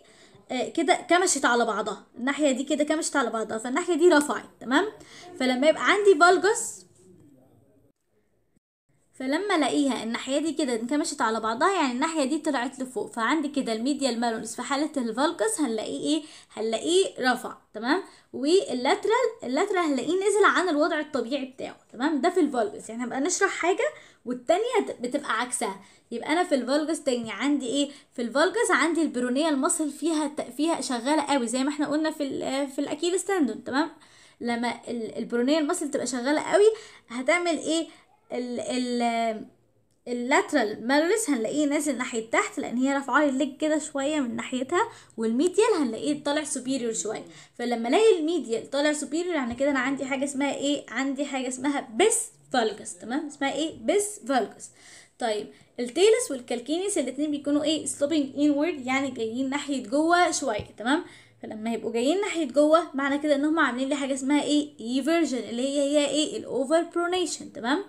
آه، كده كمشت على بعضها الناحيه دي كده كمشت على بعضها فالناحيه دي رفعت تمام فلما يبقى عندي فالجوس فلما الاقيها الناحيه دي كده انكمشت على بعضها يعني الناحيه دي طلعت لفوق فعندي كده الميديال مالونس في حاله الفالكس هنلاقيه ايه هنلاقيه رفع تمام واللاترال اللاترال هنلاقيه نزل عن الوضع الطبيعي بتاعه تمام ده في الفالكس يعني هبقى نشرح حاجه والتانية بتبقى عكسها يبقى انا في الفالكس تاني عندي ايه في الفالكس عندي البرونيه المصل فيها فيها شغاله قوي زي ما احنا قلنا في في الاكيل ستاندون تمام لما البرونيه المصل تبقى شغاله قوي هتعمل ايه ال ال اللاترال مالوريس هنلاقيه نازل ناحية تحت لأن هي رافعة لي الليج كده شوية من ناحيتها والميديال هنلاقيه طالع سوبيريور شوية فلما الاقي الميديال طالع سوبيريور يعني كده أنا عندي حاجة اسمها إيه عندي حاجة اسمها بس فالجس تمام اسمها إيه بس فالجس طيب التيلس والكالكينيس الاتنين بيكونوا إيه سلوبينج انورد يعني جايين ناحية جوه شوية تمام فلما يبقوا جايين ناحية جوه معنى كده إن هم عاملين لي حاجة اسمها إيه ايفرجن اللي هي هي إيه الأوفر برونيشن تمام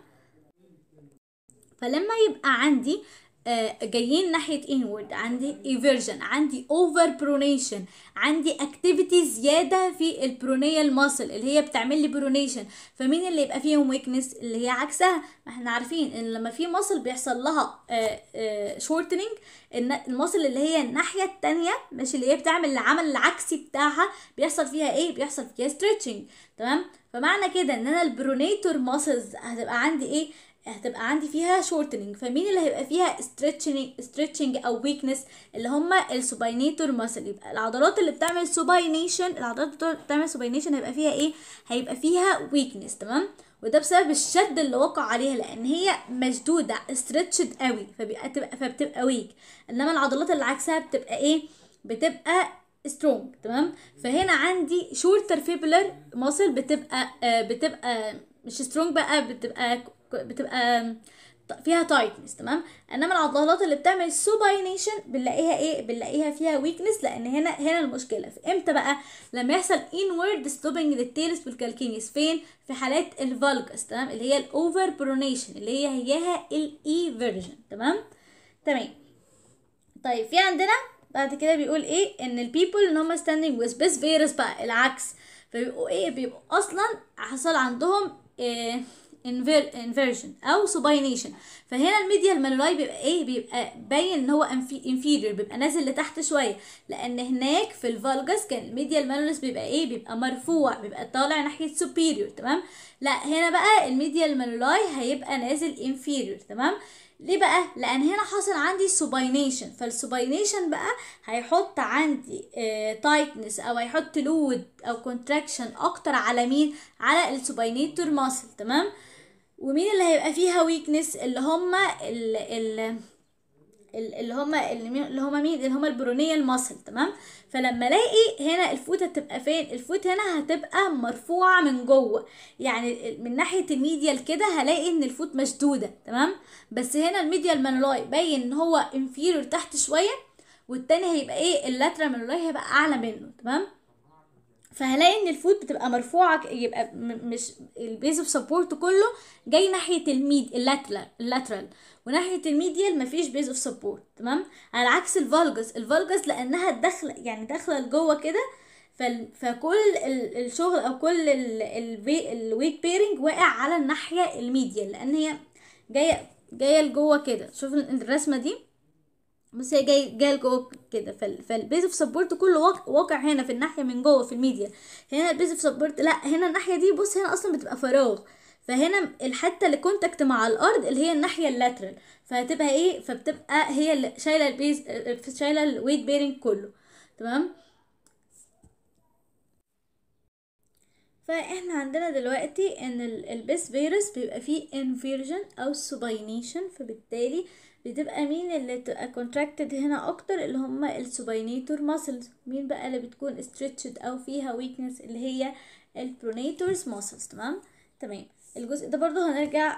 فلما يبقى عندي آه، جايين ناحية inward عندي eversion عندي over pronation عندي activity زيادة في البرونيال muscle اللي هي بتعمل لي برونيشن فمين اللي يبقى فيهم ويكنس اللي هي عكسها ما احنا عارفين ان لما في ماسل بيحصل لها آه، آه، shortening الماسل اللي هي الناحية التانية مش اللي هي بتعمل العمل العكسي بتاعها بيحصل فيها ايه بيحصل فيها stretching تمام فمعنى كده ان انا البرونيتور ماسلز هتبقى عندي ايه هتبقى عندي فيها شورتنينج فمين اللي هيبقى فيها ستريتشنج ستريتشنج او ويكنس اللي هم السوباينيتور ماسل يبقى العضلات اللي بتعمل سوباينيشن العضلات اللي بتعمل سوباينيشن هيبقى فيها ايه هيبقى فيها ويكنس تمام وده بسبب الشد اللي وقع عليها لان هي مشدوده ستريتشد قوي فبيبقى تبقى فبتبقى ويك انما العضلات اللي عكسها بتبقى ايه بتبقى سترونج تمام فهنا عندي شورتر فيبلر ماسل بتبقى آه بتبقى مش سترونج بقى بتبقى بتبقى فيها تايتنس تمام انما العضلات اللي بتعمل سوباينيشن بنلاقيها ايه بنلاقيها فيها ويكنس لان هنا هنا المشكله في امتى بقى لما يحصل انورد ستوبنج للتيلس بالكالكينيس فين في حالات الفالجس تمام اللي هي الاوفر برونيشن اللي هي هياها الاي فيرجن تمام تمام طيب في عندنا بعد كده بيقول ايه ان البيبل ان هم ستاندينج ويز بس فيروس بقى العكس فبيبقوا ايه بيبقوا اصلا حصل عندهم إيه انفيرجن او سوباينيشن فهنا الميديال مانولاي بيبقى ايه بيبقى باين ان هو انفيريور بيبقى نازل لتحت شويه لان هناك في الفالجس كان الميديال مانولس بيبقى ايه بيبقى مرفوع بيبقى طالع ناحيه سوبيريور تمام لا هنا بقى الميديال مانولاي هيبقى نازل انفيريور تمام ليه بقى لان هنا حصل عندي سوباينيشن فالسوباينيشن بقى هيحط عندي تايتنس آه، او هيحط لود او كونتراكشن اكتر على مين على السوباينيتور ماسل تمام ومين اللي هيبقى فيها ويكنس اللي هما ال ال اللي هما اللي هما مين اللي هما البرونيه الماسل تمام فلما الاقي هنا الفوت هتبقى فين الفوت هنا هتبقى مرفوعه من جوه يعني من ناحيه الميديال كده هلاقي ان الفوت مشدوده تمام بس هنا الميديال مانولاي باين ان هو انفيرور تحت شويه والتاني هيبقى ايه اللاترال مانولاي هيبقى اعلى منه تمام فهلاقي ان الفوت بتبقى مرفوعه يبقى مش البيز اوف سبورت كله جاي ناحيه الميد اللاترال وناحيه الميديال مفيش بيز اوف سبورت تمام على عكس الفالجس الفالجس لانها داخله يعني داخله لجوه كده فكل الشغل او كل الويت بيرنج واقع على الناحيه الميديال لان هي جايه جايه لجوه كده شوف الرسمه دي بس هي جاي جاي كده فالبيز اوف سبورت كله واقع هنا في الناحيه من جوه في الميديا هنا البيز اوف سبورت لا هنا الناحيه دي بص هنا اصلا بتبقى فراغ فهنا الحته اللي كونتاكت مع الارض اللي هي الناحيه اللاترال فهتبقى ايه فبتبقى هي اللي شايله البيز شايله الويت بيرنج كله تمام فاحنا عندنا دلوقتي ان البيس فيروس بيبقى فيه انفيرجن او سوباينيشن فبالتالي بتبقى مين اللي بتبقى contracted هنا اكتر اللي هما السوبينيتور muscles مين بقى اللي بتكون stretched او فيها weakness اللي هي البرونيتورز muscles تمام تمام الجزء ده برضو هنرجع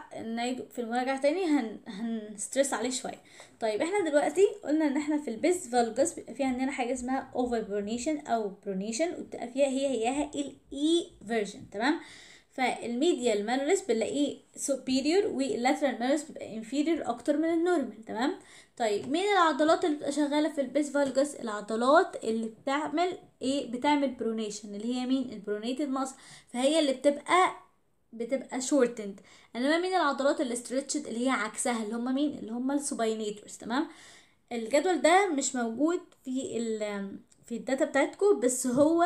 في المراجعة تاني هن... هنسترس عليه شوية طيب احنا دلوقتي قلنا ان احنا في البيس فالجس بيبقى فيها عندنا حاجة اسمها اوفر برونيشن او برونيشن وبتبقى فيها هي هياها الاي فيرجن e تمام فالميديال مانولس بنلاقيه superior واللاترال مانولس بيبقى inferior اكتر من النورمال تمام طيب مين العضلات اللي بتبقى شغاله في البيس فالجس العضلات اللي بتعمل ايه بتعمل برونيشن اللي هي مين البرونيتد ماسل فهي اللي بتبقى بتبقى شورتند انما مين العضلات اللي اللي هي عكسها اللي هم مين اللي هم السوباينيتورز تمام الجدول ده مش موجود في في الداتا بتاعتكم بس هو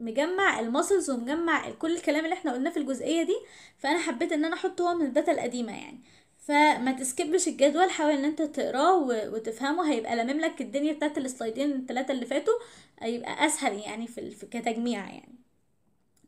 مجمع الماسلز ومجمع كل الكلام اللي احنا قلناه في الجزئيه دي فانا حبيت ان انا احطه هو من الداتا القديمه يعني فما تسكبش الجدول حاول ان انت تقراه وتفهمه هيبقى لامم لك الدنيا بتاعت السلايدين الثلاثه اللي فاتوا هيبقى اسهل يعني في كتجميع يعني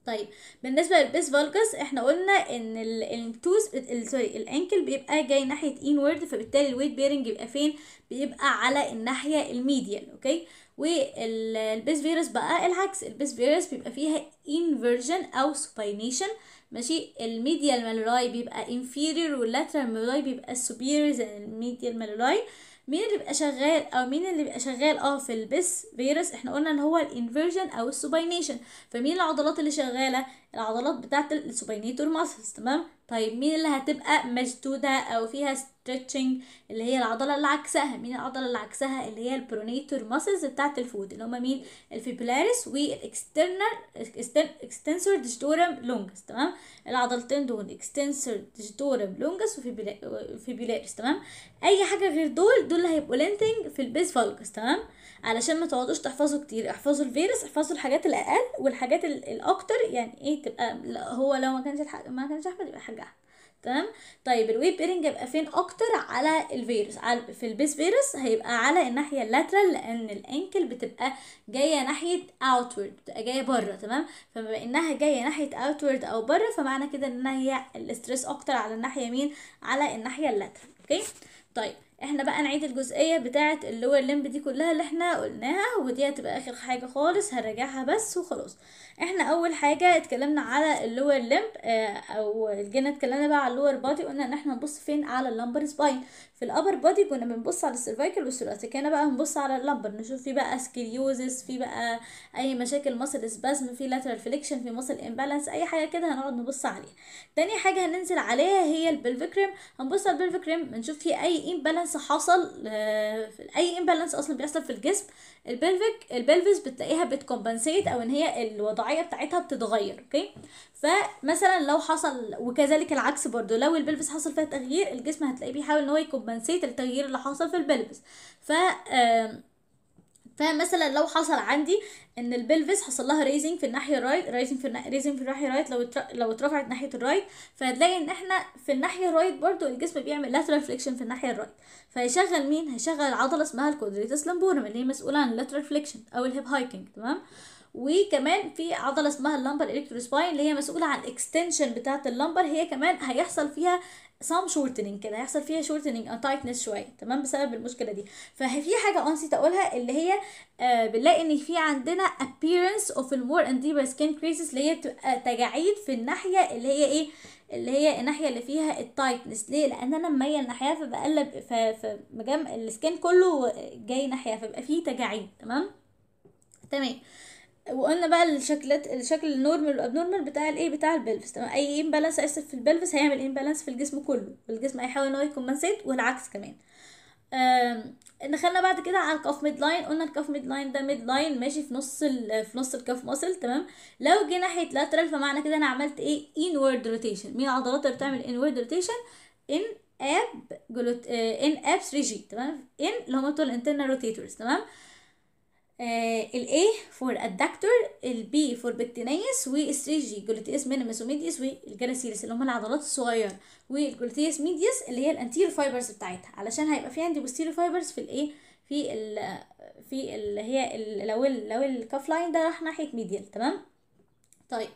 طيب بالنسبه للبيس فالجس احنا قلنا ان التوز سوري الانكل بيبقى جاي ناحيه انورد فبالتالي الويت بيرنج بيبقى فين بيبقى على الناحيه الميديال اوكي والبيس فيروس بقى العكس البيس فيروس بيبقى فيها انفرجن او سوباينيشن ماشي الميديال مالولاي بيبقى انفيرير واللاترال مالولاي بيبقى سوبيريور زي الميديال مالولاي مين اللي بيبقى شغال او مين اللي بيبقى شغال اه في البس فيروس احنا قلنا ان هو الانفيرجن او السوباينيشن فمين العضلات اللي شغاله العضلات بتاعه السوباينيتور ماسلز تمام طيب مين اللي هتبقى مشدوده او فيها ستريتشنج اللي هي العضله اللي عكسها مين العضله اللي عكسها اللي هي البرونيتور ماسلز بتاعه الفود اللي هم مين الفيبولاريس والاكسترنال اكستنسور ديجيتورم لونجس تمام العضلتين دول اكستنسور ديجيتورم لونجس وفيبولاريس تمام اي حاجه غير دول دول اللي هيبقوا لينتنج في البيس فالكس تمام علشان ما تقعدوش تحفظوا كتير احفظوا الفيروس احفظوا الحاجات الاقل والحاجات الاكتر يعني ايه تبقى هو لو ما كانش الحاجة ما كانش احفظ يبقى حاجه احمد تمام طيب الويب بيرنج هيبقى فين اكتر على الفيروس على في البيس فيروس هيبقى على الناحيه اللاترال لان الانكل بتبقى جايه ناحيه اوتورد بتبقى جايه بره تمام فبما انها جايه ناحيه اوتورد او بره فمعنى كده ان هي الاستريس اكتر على الناحيه مين على الناحيه اللاترال اوكي طيب احنا بقى نعيد الجزئية بتاعة اللور لمب دي كلها اللي احنا قلناها ودي هتبقى اخر حاجة خالص هنراجعها بس وخلاص احنا اول حاجة اتكلمنا على اللور لمب آه، او جينا اتكلمنا بقى على اللور بادي قلنا ان احنا نبص فين على اللمبر سباين في الابر بادي كنا بنبص على السيرفايكل والثلاثي بقى هنبص على اللمبر نشوف في بقى سكليوزس في بقى اي مشاكل مصل سبازم في لاترال فليكشن في مصل امبالانس اي حاجة كده هنقعد نبص عليها تاني حاجة هننزل عليها هي البلفكريم هنبص على البلفكريم نشوف فيه اي امبالانس امبالانس حصل آه، اي امبالانس اصلا بيحصل في الجسم البلفيك البلفيس بتلاقيها بتكمبنسيت او ان هي الوضعيه بتاعتها بتتغير اوكي فمثلا لو حصل وكذلك العكس برضو لو البلفيس حصل فيها تغيير الجسم هتلاقيه بيحاول ان هو يكمبنسيت التغيير اللي حصل في البلفيس ف فمثلا لو حصل عندي ان البلفس حصل لها ريزنج في الناحيه الرايت ريزنج في ريزنج في الناحيه الرايت لو لو اترفعت ناحيه الرايت فهتلاقي ان احنا في الناحيه الرايت برضو الجسم بيعمل لاترال فليكشن في الناحيه الرايت فهيشغل مين هيشغل عضله اسمها الكودريتس لامبورم اللي هي مسؤوله عن اللاترال فليكشن او الهيب هايكنج تمام وكمان في عضله اسمها اللمبر الكتروسباين اللي هي مسؤوله عن الاكستنشن بتاعه اللمبر هي كمان هيحصل فيها سام شورتنينج كده هيحصل فيها شورتنينج او تايتنس شويه تمام بسبب المشكله دي ففي حاجه انسي اه تقولها اللي هي آه بنلاقي ان في عندنا appearance of more and deeper skin creases اللي هي بتبقى تجاعيد في الناحيه اللي هي ايه اللي هي الناحيه اللي فيها التايتنس ليه لان انا مميل ناحيه فبقلب فمجام السكين كله جاي ناحيه فبقى فيه تجاعيد تمام تمام وقلنا بقى الشكلات الشكل النورمال والابنورمال بتاع الايه بتاع البلفس تمام اي امبالانس هيحصل في البلفس هيعمل امبالانس في الجسم كله الجسم هيحاول ان هو يكمبنسيت والعكس كمان دخلنا بعد كده على الكاف ميد لاين قلنا الكاف ميد لاين ده ميد لاين ماشي في نص في نص الكاف ماسل تمام لو جه ناحيه لاترال فمعنى كده انا عملت ايه انورد روتيشن مين العضلات اللي بتعمل انورد روتيشن ان اب جلوت ان ابس ريجي تمام ان اللي هم بتوع الانترنال روتيتورز تمام ال A for adductor ال B for بالتنيس و ال 3 G gluteus minimus و medius و الجلسيلس اللي هما العضلات الصغيرة و ال gluteus medius اللي هي ال anterior fibers بتاعتها علشان هيبقى في عندي posterior fibers في ال A في ال في اللي هي لو ال لو ال cuff line ده راح ناحية medial تمام طيب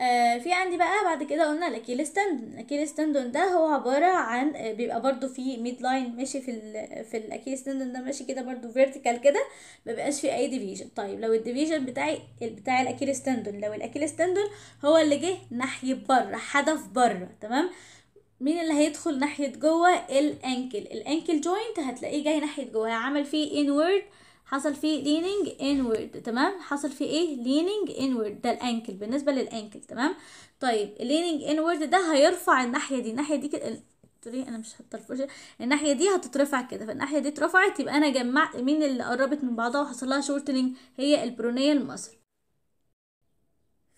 آه، في عندي بقى بعد كده قلنا الاكيل ستاندون الاكيل ده هو عباره عن آه، بيبقى برضو في ميد لاين ماشي في الـ في الاكيل ده ماشي كده برضو فيرتيكال كده ما بيبقاش فيه اي ديفيجن طيب لو الديفيجن بتاعي بتاع الاكيل لو الاكيل هو اللي جه ناحيه بره حدف بره تمام مين اللي هيدخل ناحيه جوه الانكل الانكل جوينت هتلاقيه جاي ناحيه جوه عامل فيه انورد حصل فيه leaning inward تمام حصل فيه ايه leaning inward ده الانكل بالنسبه للانكل تمام طيب leaning inward ده هيرفع الناحيه دي الناحيه دي كده ليه انا مش حاطه الفرشه الناحيه دي هتترفع كده فالناحيه دي اترفعت يبقى انا جمعت مين اللي قربت من بعضها وحصل لها شورتنج هي البرونيه المصري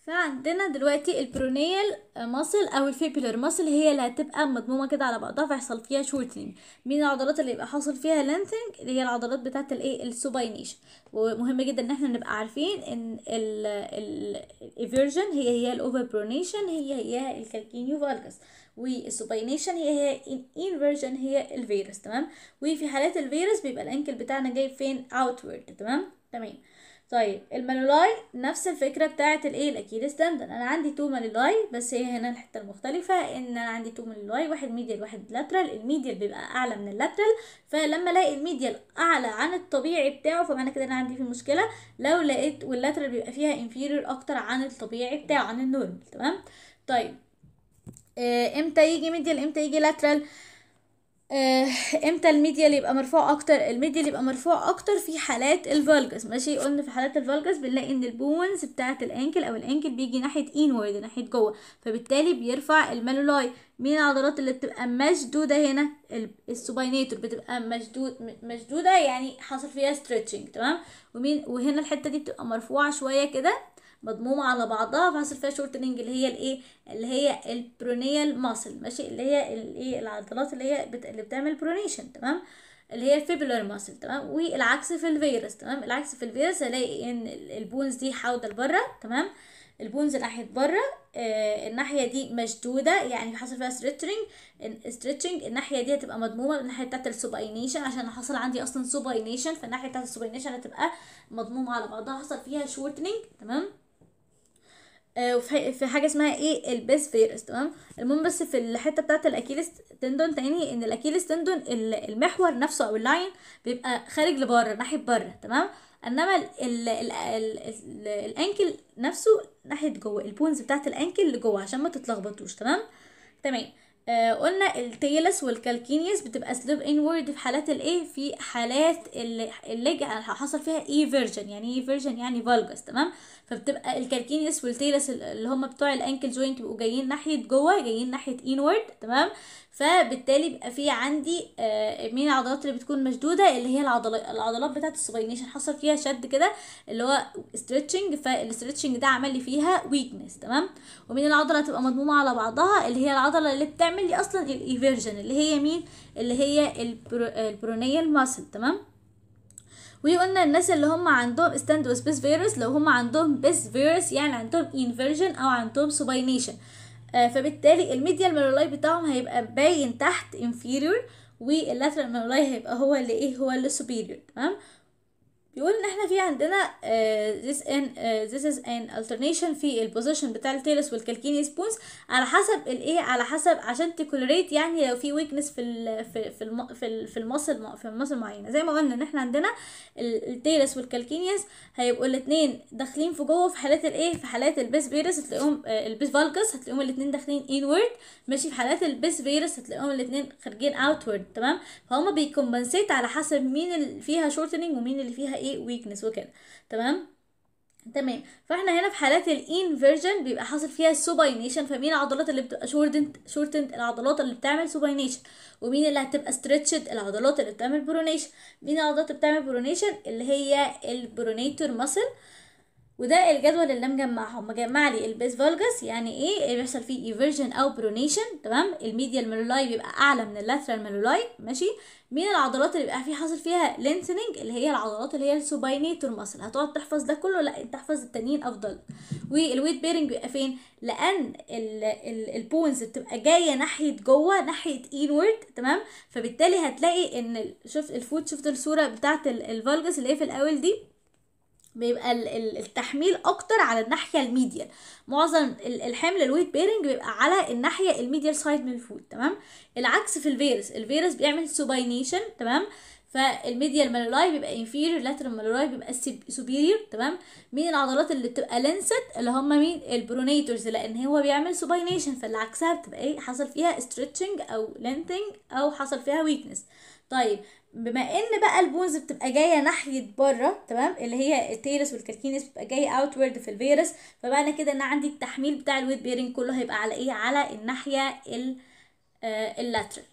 فعندنا دلوقتي البرونيال ماسل او الفيبولر ماسل هي اللي هتبقى مضمومه كده على بعضها فيحصل فيها شورتنج مين العضلات اللي يبقى حاصل فيها لينثنج اللي هي العضلات بتاعه الايه السوباينيشن ومهم جدا ان احنا نبقى عارفين ان الايفيرجن هي هي الاوفر برونيشن هي هي الكالكينيو فالجس والسوباينيشن هي هي الانفيرجن هي الفيروس تمام وفي حالات الفيروس بيبقى الانكل بتاعنا جاي فين اوتورد تمام تمام طيب المانولاي نفس الفكره بتاعه الايه الاكيد ستاندر انا عندي تو مانولاي بس هي هنا الحته المختلفه ان انا عندي تو مانولاي واحد ميديال واحد لاترال الميديال بيبقى اعلى من اللاترال فلما الاقي الميديال اعلى عن الطبيعي بتاعه فمعنى كده انا عندي في مشكله لو لقيت واللاترال بيبقى فيها انفيريور اكتر عن الطبيعي بتاعه عن النورمال تمام طيب آه، امتى يجي ميديال امتى يجي لاترال آه، امتى الميديا اللي يبقى مرفوع اكتر الميديا اللي يبقى مرفوع اكتر في حالات الفالجس ماشي قلنا في حالات الفالجس بنلاقي ان البونز بتاعه الانكل او الانكل بيجي ناحيه انورد ناحيه جوه فبالتالي بيرفع المالولاي مين العضلات اللي بتبقى مشدوده هنا السوباينيتور بتبقى مشدود مشدوده يعني حصل فيها ستريتشنج تمام ومين وهنا الحته دي بتبقى مرفوعه شويه كده مضمومه على بعضها فحصل فيها شورتنينج اللي هي الايه اللي هي البرونيال ماسل ماشي اللي هي الايه العضلات اللي هي بت... اللي بتعمل برونيشن تمام اللي هي الفيبولار ماسل تمام والعكس في الفيروس تمام العكس في الفيروس هلاقي ان البونز دي حاوده لبره تمام البونز ناحيه بره آه الناحيه دي مشدوده يعني حصل فيها ستريتشنج ستريتشنج الناحيه دي هتبقى مضمومه الناحيه بتاعت السوباينيشن عشان حصل عندي اصلا سوباينيشن فالناحيه بتاعت السوباينيشن هتبقى مضمومه على بعضها حصل فيها شورتنينج تمام آه، في حاجه اسمها ايه البيس فيرس تمام المهم بس في الحته بتاعه الاكيلس تندون تاني ان الاكيلس تندون المحور نفسه او اللاين بيبقى خارج لبره ناحيه بره تمام انما ال ال الانكل نفسه ناحيه جوه البونز بتاعه الانكل لجوه عشان ما تتلخبطوش تمام تمام آه قلنا التيلس والكالكينيس بتبقى سلوب انورد في حالات الايه في حالات اللي, اللي حصل فيها اي e فيرجن يعني اي e فيرجن يعني فالجس تمام فبتبقى الكالكينيس والتيلس اللي هم بتوع الانكل جوينت بيبقوا جايين ناحيه جوه جايين ناحيه انورد تمام فبالتالي بقى في عندي آه، مين العضلات اللي بتكون مشدوده اللي هي العضلات بتاعه السباينيشن حصل فيها شد كده اللي هو ستريتشنج فالستريتشنج ده عمل لي فيها ويكنس تمام ومين العضله تبقى مضمومه على بعضها اللي هي العضله اللي بتعمل لي اصلا الايفيرجن اللي هي مين اللي هي البرونيال ماسل تمام وقلنا الناس اللي هم عندهم ستاند وسبيس فيروس لو هم عندهم بيس فيروس يعني عندهم انفيرجن او عندهم سوباينيشن آه، فبالتالي الميديال مالولاي بتاعهم هيبقى باين تحت inferior واللاترال مالولاي هيبقى هو اللي ايه هو اللي superior تمام بيقول ان احنا في عندنا آه، this in آه، this is an alternation في البوزيشن بتاع التيلس والكالكينيس بونز على حسب الايه على حسب عشان تكولريت يعني لو في ويكنس في ال في في الم في ال في المصل في المصل معينه زي ما قلنا ان احنا عندنا التيلس والكالكينيس هيبقوا الاثنين داخلين في جوه في حالات الايه في حالات البيس فيروس هتلاقيهم آه، البيس فالكس هتلاقيهم الاثنين داخلين انورد ماشي في حالات البيس فيروس هتلاقيهم الاثنين خارجين اوتورد تمام فهم بيكمبنسيت على حسب مين اللي فيها شورتنينج ومين اللي فيها ايه ويكنس وكده تمام تمام فاحنا هنا في حالات الانفيرجن بيبقى حاصل فيها سوباينيشن فمين العضلات اللي بتبقى شورتند شورتنت العضلات اللي بتعمل سوباينيشن ومين اللي هتبقى ستريتشد العضلات اللي بتعمل برونيشن مين العضلات اللي بتعمل برونيشن اللي هي البرونيتور ماسل وده الجدول اللي مجمعهم مجمع لي البيس فالجس يعني ايه اللي بيحصل فيه ايفرجن او برونيشن تمام الميديال ميلولاي بيبقى اعلى من اللاترال ميلولاي ماشي مين العضلات اللي بيبقى فيه حاصل فيها لينسنج اللي هي العضلات اللي هي السوباينيتور ماسل هتقعد تحفظ ده كله لا تحفظ التانيين افضل والويت بيرنج بيبقى فين لان البونز بتبقى جايه ناحيه جوه ناحيه انورد تمام فبالتالي هتلاقي ان شفت الفوت شفت الصوره بتاعه الفالجس اللي هي في الاول دي بيبقى التحميل اكتر على الناحيه الميديال معظم الحمل الويت بيرنج بيبقى على الناحيه الميديال سايد من الفود تمام العكس في الفيروس الفيروس بيعمل سوباينيشن تمام فالميديال مالولاي بيبقى انفيرير لاترال مالولاي بيبقى سوبيرير تمام مين العضلات اللي بتبقى لنست اللي هم مين البرونيتورز لان هو بيعمل سوباينيشن فاللي عكسها بتبقى ايه حصل فيها ستريتشنج او لينثنج او حصل فيها ويكنس طيب بما ان بقى البونز بتبقى جايه ناحيه بره تمام اللي هي التيلس والكركينس بتبقى جايه اوتورد في الفيروس فمعنى كده ان عندي التحميل بتاع الويت بيرنج كله هيبقى على ايه على الناحيه آه، اللاترال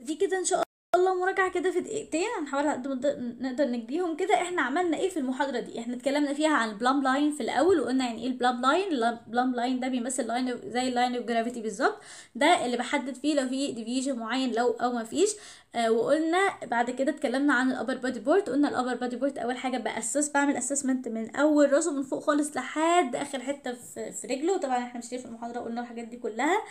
دي كده ان شاء الله مراجعه كده في دقيقتين هنحاول قد ما نقدر نجديهم كده احنا عملنا ايه في المحاضره دي احنا اتكلمنا فيها عن البلام لاين في الاول وقلنا يعني ايه البلام لاين البلام لاين ده بيمثل لاين زي اللاين اوف جرافيتي بالظبط ده اللي بحدد فيه لو في ديفيجن معين لو او ما فيش آه، وقلنا بعد كده اتكلمنا عن الابر بادي بورت قلنا الابر بادي بورت اول حاجه باسس بعمل اسسمنت من اول راسه من فوق خالص لحد اخر حته في, في رجله طبعا احنا مش في المحاضره قلنا الحاجات دي كلها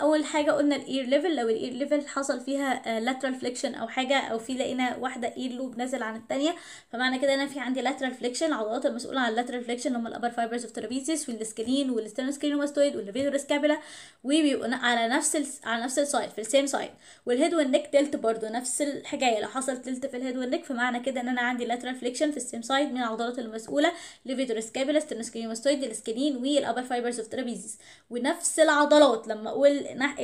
اول حاجه قلنا الاير ليفل لو الاير ليفل حصل فيها لاترال آه، فليكشن او حاجه او في لقينا واحده اير لوب نازل عن الثانيه فمعنى كده انا في عندي لاترال فليكشن العضلات المسؤوله عن اللاترال فليكشن هم الابر فايبرز اوف ترابيزيس والسكلين والستينوسكلين وماستويد والليفيدور سكابولا وبيبقوا على نفس على نفس السايد في السيم سايد والهيد والنك والنك تلت برضو نفس الحكايه لو حصل تلت في الهيد والنك فمعنى كده ان انا عندي lateral فليكشن في السيم سايد من العضلات المسؤوله لفيتورس كابيلا سترنسكيوماستويد السكلين والابر فايبرز اوف ترابيزيس ونفس العضلات لما اقول نح...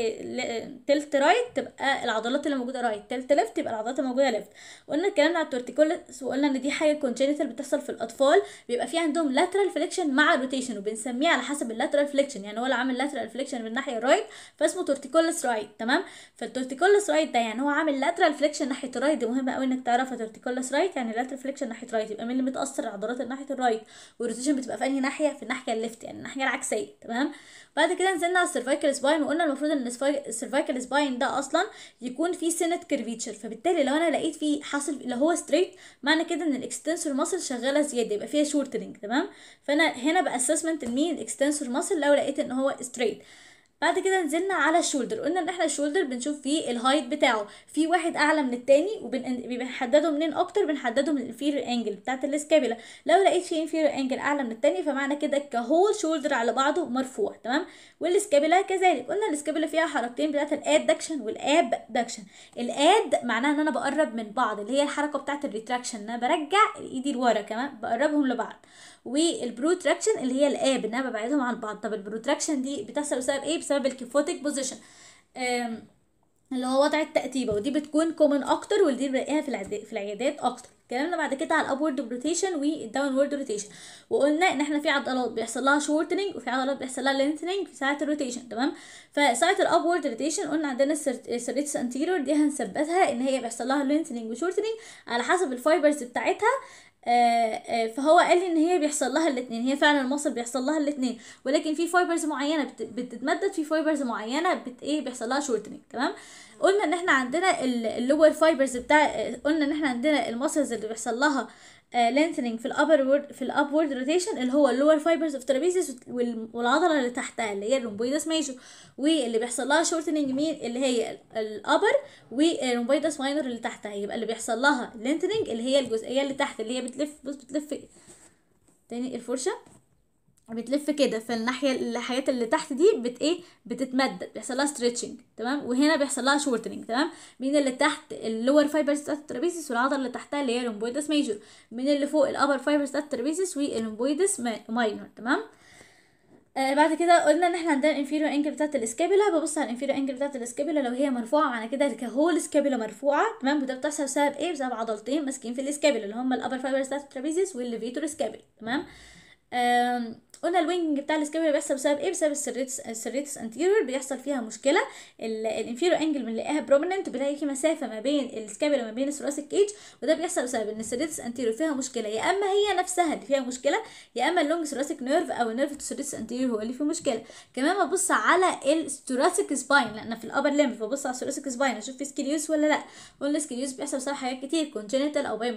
تلت رايت تبقى العضلات اللي موجوده رايت تلت ليفت تبقى العضلات اللي موجوده ليفت قلنا اتكلمنا على التورتيكولس وقلنا ان دي حاجه كونجينيتال بتحصل في الاطفال بيبقى في عندهم lateral فليكشن مع روتيشن وبنسميه على حسب اللاترال فليكشن يعني هو اللي عامل lateral فليكشن من الناحيه الرايت فاسمه تورتيكولس رايت تمام فالتورتيكولس رايت ده يعني يعني هو عامل لاترال فليكشن ناحيه الرايت دي مهمه قوي انك تعرفها ترتيكولاس رايت يعني لاترال فليكشن ناحيه الرايت يبقى مين اللي متاثر عضلات ناحيه الرايت والروتيشن بتبقى في انهي ناحيه في الناحيه الليفت يعني الناحيه العكسيه تمام بعد كده نزلنا على السيرفايكال سباين وقلنا المفروض ان السيرفايكال سباين ده اصلا يكون فيه سنه كيرفيتشر فبالتالي لو انا لقيت فيه حاصل اللي هو ستريت معنى كده ان الاكستنسور ماسل شغاله زياده يبقى فيها شورتنج تمام فانا هنا باسسمنت لمين الاكستنسور ماسل لو لقيت ان هو ستريت بعد كده نزلنا على الشولدر قلنا ان احنا الشولدر بنشوف فيه الهايت بتاعه في واحد اعلى من التاني وبنحدده منين اكتر بنحدده من الفير انجل بتاعت الاسكابيلا لو لقيت في انفيريور انجل اعلى من التاني فمعنى كده كهول شولدر على بعضه مرفوع تمام والاسكابيلا كذلك قلنا الاسكابيلا فيها حركتين بتاعت الادكشن والابدكشن الاد معناها ان انا بقرب من بعض اللي هي الحركه بتاعت الريتراكشن ان انا برجع ايدي لورا كمان بقربهم لبعض والبروتراكشن اللي هي الاب ان انا ببعدهم عن بعض طب البروتراكشن دي بتحصل بسبب ايه بسبب الكيفوتيك بوزيشن اللي هو وضع التأتيبة ودي بتكون كومن أكتر ودي بنلاقيها في في العيادات أكتر اتكلمنا بعد كده على الأبورد روتيشن والداونورد روتيشن وقلنا إن إحنا في عضلات بيحصل لها شورتنج وفي عضلات بيحصل لها لينثنينج في ساعة الروتيشن تمام فساعة الأبورد روتيشن قلنا عندنا السيريتس أنتيرور دي هنثبتها إن هي بيحصل لها لينثنينج وشورتنج على حسب الفايبرز بتاعتها آه، آه، فهو قال لي ان هي بيحصل لها الاثنين هي فعلا المصل بيحصل لها الاثنين ولكن في فايبرز معينه بتتمدد في فايبرز معينه بت ايه بيحصل لها شورتنج تمام قلنا ان احنا عندنا اللور فايبرز بتاع آه، قلنا ان احنا عندنا المسلز اللي بيحصل لها لينثنينج آه، في الابر في الابورد روتيشن اللي هو اللور فايبرز اوف ترابيزيس والعضله اللي تحتها اللي هي الرومبويدس ميجور واللي بيحصل لها شورتنينج مين اللي هي الابر والرومبويدس ماينور اللي تحتها يبقى اللي بيحصل لها لينثنينج اللي هي الجزئيه اللي تحت اللي هي بتلف بص بتلف تاني الفرشه بتلف كده فالناحيه الحاجات اللي تحت دي بت ايه بتتمدد بيحصل لها ستريتشنج تمام وهنا بيحصل لها شورتنج تمام مين اللي تحت اللور فايبرز بتاعت الترابيزيس والعضله اللي تحتها اللي هي اللومبويدس ميجور مين اللي فوق الابر فايبرز بتاعت الترابيزيس واللومبويدس ماينور تمام آه بعد كده قلنا ان احنا عندنا الانفيريو انجل بتاعت الاسكابيلا ببص على الانفيريو انجل بتاعت الاسكابيلا لو هي مرفوعه معنى كده كهول اسكابيلا مرفوعه تمام وده بتحصل بسبب ايه بسبب عضلتين ماسكين في الاسكابيلا اللي هم الابر فايبرز بتاعت الترابيزيس والليفيتور اسكابيلا تمام آه قلنا الوينج بتاع السكابيولا بيحصل بسبب ايه بسبب السريتس السريتس انتيريور بيحصل فيها مشكله الانفيرو انجل بنلاقيها بروميننت بنلاقي مسافه ما بين السكابيولا وما بين الثوراسيك كيج وده بيحصل بسبب ان السريتس انتيريور فيها مشكله يا اما هي نفسها اللي فيها مشكله يا اما اللونج ثوراسيك نيرف او نيرف الثوراسيك انتيرور هو اللي فيه مشكله كمان ببص على الثوراسيك سباين لان في الابر ليمب ببص على الثوراسيك سباين اشوف في سكليوس ولا لا قلنا سكليوس بيحصل بسبب حاجات كتير كونجنتال او باي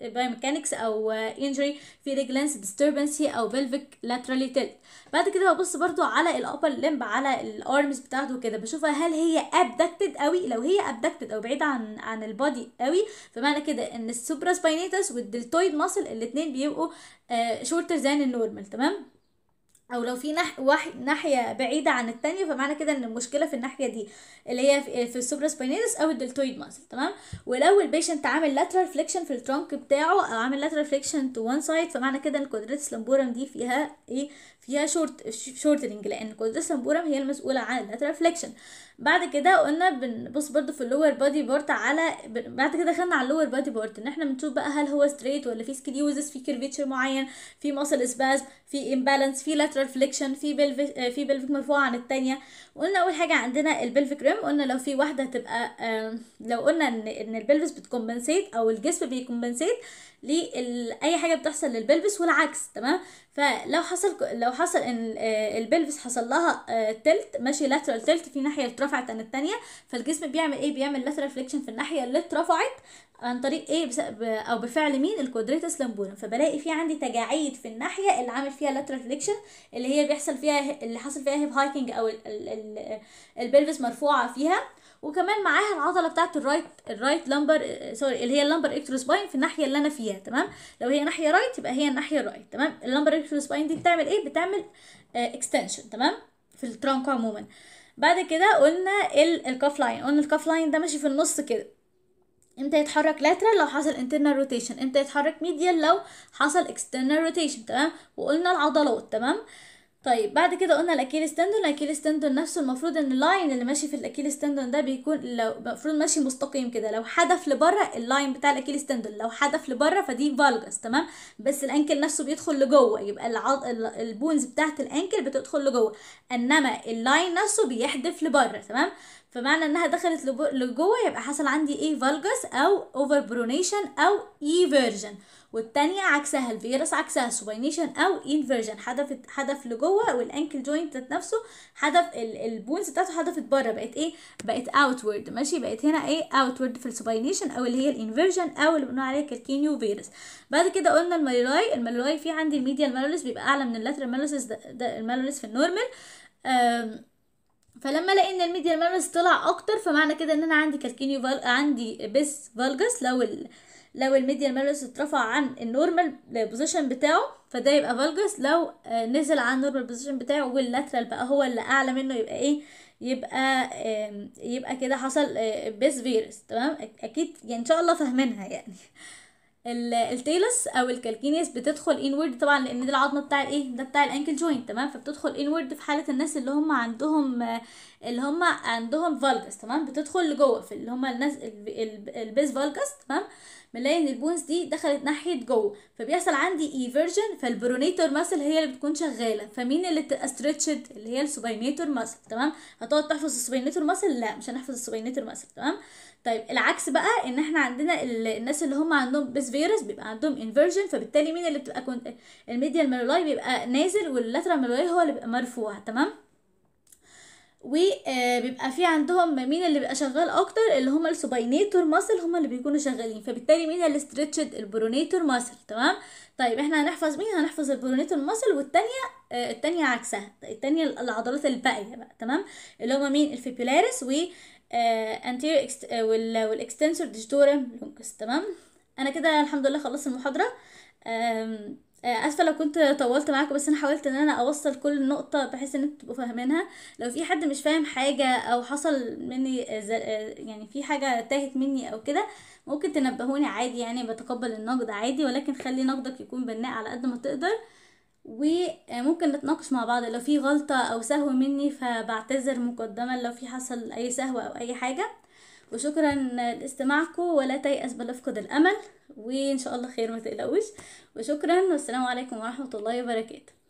بايوميكانكس او انجري في ريجلانس ديستربنسي او بلفيك laterally tilt بعد كده ببص برضو على الابر لمب على الارمز بتاعته كده بشوفها هل هي ابدكتد قوي لو هي ابدكتد او بعيده عن عن البادي قوي فمعنى كده ان السوبرا سباينيتس والدلتويد ماسل الاثنين بيبقوا شورتر زان النورمال تمام او لو في نح... ناحيه بعيده عن التانية فمعنى كده ان المشكله في الناحيه دي اللي هي في, في سبينيلس او الدلتويد ماسل تمام ولو البيشنت عامل لاترال فليكشن في الترونك بتاعه او عامل لاترال فليكشن تو وان سايد فمعنى كده ان الكوادراتس لامبورم دي فيها ايه فيها شورت شورتنج لان القدرات سمبورم هي المسؤوله عن الريفلكشن بعد كده قلنا بنبص برضو في اللور بادي بارت على بعد كده دخلنا على اللور بادي بارت ان احنا بنشوف بقى هل هو ستريت ولا في سكليوزس في كيرفيتشر معين في ماسل اسباز في امبالانس في لاترال فليكشن في بلفيك في بلفيك مرفوعه عن الثانيه قلنا اول حاجه عندنا البلفيك ريم قلنا لو في واحده تبقى لو قلنا ان ان البلفس بتكمبنسيت او الجسم بيكمبنسيت لاي حاجه بتحصل للبلفس والعكس تمام فلو حصل لو حصل ان آه، البلفس حصل لها آه، تلت ماشي لاترال تلت في ناحيه اترفعت عن الثانيه فالجسم بيعمل ايه بيعمل لاترال فليكشن في الناحيه اللي اترفعت عن طريق ايه ب... او بفعل مين الكوادريتس لامبورم فبلاقي في عندي تجاعيد في الناحيه اللي عامل فيها لاترال فليكشن اللي هي بيحصل فيها اللي حصل فيها هيب هايكنج او البلفس مرفوعه فيها وكمان معاها العضله بتاعه الرايت الرايت لامبر سوري اللي هي اللامبر سباين في الناحيه اللي انا فيها تمام لو هي ناحيه رايت يبقى هي الناحيه الرايت تمام اللامبر سباين دي بتعمل ايه بتعمل اكستنشن آه، تمام في الترانك عموما بعد كده قلنا الكاف لاين قلنا الكاف لاين ده ماشي في النص كده امتى يتحرك lateral لو حصل internal rotation امتى يتحرك medial لو حصل external rotation تمام وقلنا العضلات تمام طيب بعد كده قلنا الاكيليس تندون الاكيليس تندون نفسه المفروض ان اللاين اللي ماشي في الاكيليس تندون ده بيكون لو المفروض ماشي مستقيم كده لو حدف لبره اللاين بتاع الاكيليس تندون لو حدف لبره فدي فالجس تمام بس الانكل نفسه بيدخل لجوه يبقى العض... البونز بتاعه الانكل بتدخل لجوه انما اللاين نفسه بيحدف لبره تمام فمعنى انها دخلت لجوه يبقى حصل عندي ايه فالجس او اوفر برونيشن او اي فيرجن والتانية عكسها الفيروس عكسها سوبينيشن او انفيرجن حدفت حدف لجوه والانكل جوينت ذات نفسه حدف البونز بتاعته حدفت بره بقت ايه بقت اوتورد ماشي بقت هنا ايه اوتورد في السوبينيشن او اللي هي الانفيرجن او اللي بنقول عليها كالكينيو فيروس بعد كده قلنا المالولاي المالولاي في عندي الميديا المالوليس بيبقى اعلى من اللاترال مالوليس في النورمال فلما الاقي ان الميديال مامس طلع اكتر فمعنى كده ان انا عندي كالكينيو فال... عندي بس فالجس لو ال... لو الميديال مامس اترفع عن النورمال بوزيشن بتاعه فده يبقى فالجس لو آه، نزل عن النورمال بوزيشن بتاعه واللاترال بقى هو اللي اعلى منه يبقى ايه يبقى يبقى كده حصل آه، بيس فيروس تمام اكيد يعني ان شاء الله فاهمينها يعني التيلس او الكالكينيس بتدخل انورد طبعا لان دي العظمه بتاع الايه ده بتاع الانكل جوينت تمام فبتدخل انورد في حاله الناس اللي هم عندهم اللي هم عندهم فالجس تمام بتدخل لجوه في اللي هم الناس البيس فالجس تمام بنلاقي ان البونز دي دخلت ناحيه جوه فبيحصل عندي ايفرجن فالبرونيتور ماسل هي اللي بتكون شغاله فمين اللي بتبقى ستريتشد اللي هي السوبينيتور ماسل تمام هتقعد تحفظ السوبينيتور ماسل لا مش هنحفظ السوبينيتور ماسل تمام طيب العكس بقى ان احنا عندنا الناس اللي هم عندهم بيس فيروس بيبقى عندهم انفيرجن فبالتالي مين اللي بتبقى كنت الميديا ميرولاي بيبقى نازل واللاترا ميرولاي هو اللي بيبقى مرفوع تمام وبيبقى آه، في عندهم مين اللي بيبقى شغال اكتر اللي هم السوباينيتور ماسل هم اللي بيكونوا شغالين فبالتالي مين الاسترتشد البرونيتور ماسل تمام طيب احنا هنحفظ مين هنحفظ البرونيتور ماسل والتانية آه، التانية عكسها التانية العضلات الباقية بقى تمام اللي هما مين الفيبولاريس و آه، anterior والاكستنسور ديجيتورم لونجس تمام انا كده الحمد لله خلصت المحاضره آه، اسفه لو كنت طولت معاكم بس انا حاولت ان انا اوصل كل نقطه بحيث ان انتوا تبقوا فاهمينها لو في حد مش فاهم حاجه او حصل مني آه، يعني في حاجه تاهت مني او كده ممكن تنبهوني عادي يعني بتقبل النقد عادي ولكن خلي نقدك يكون بناء على قد ما تقدر وممكن نتناقش مع بعض لو في غلطة أو سهو مني فبعتذر مقدما لو في حصل أي سهو أو أي حاجة وشكرا لاستماعكم ولا تيأس بل أفقد الأمل وإن شاء الله خير ما تقلقوش وشكرا والسلام عليكم ورحمة الله وبركاته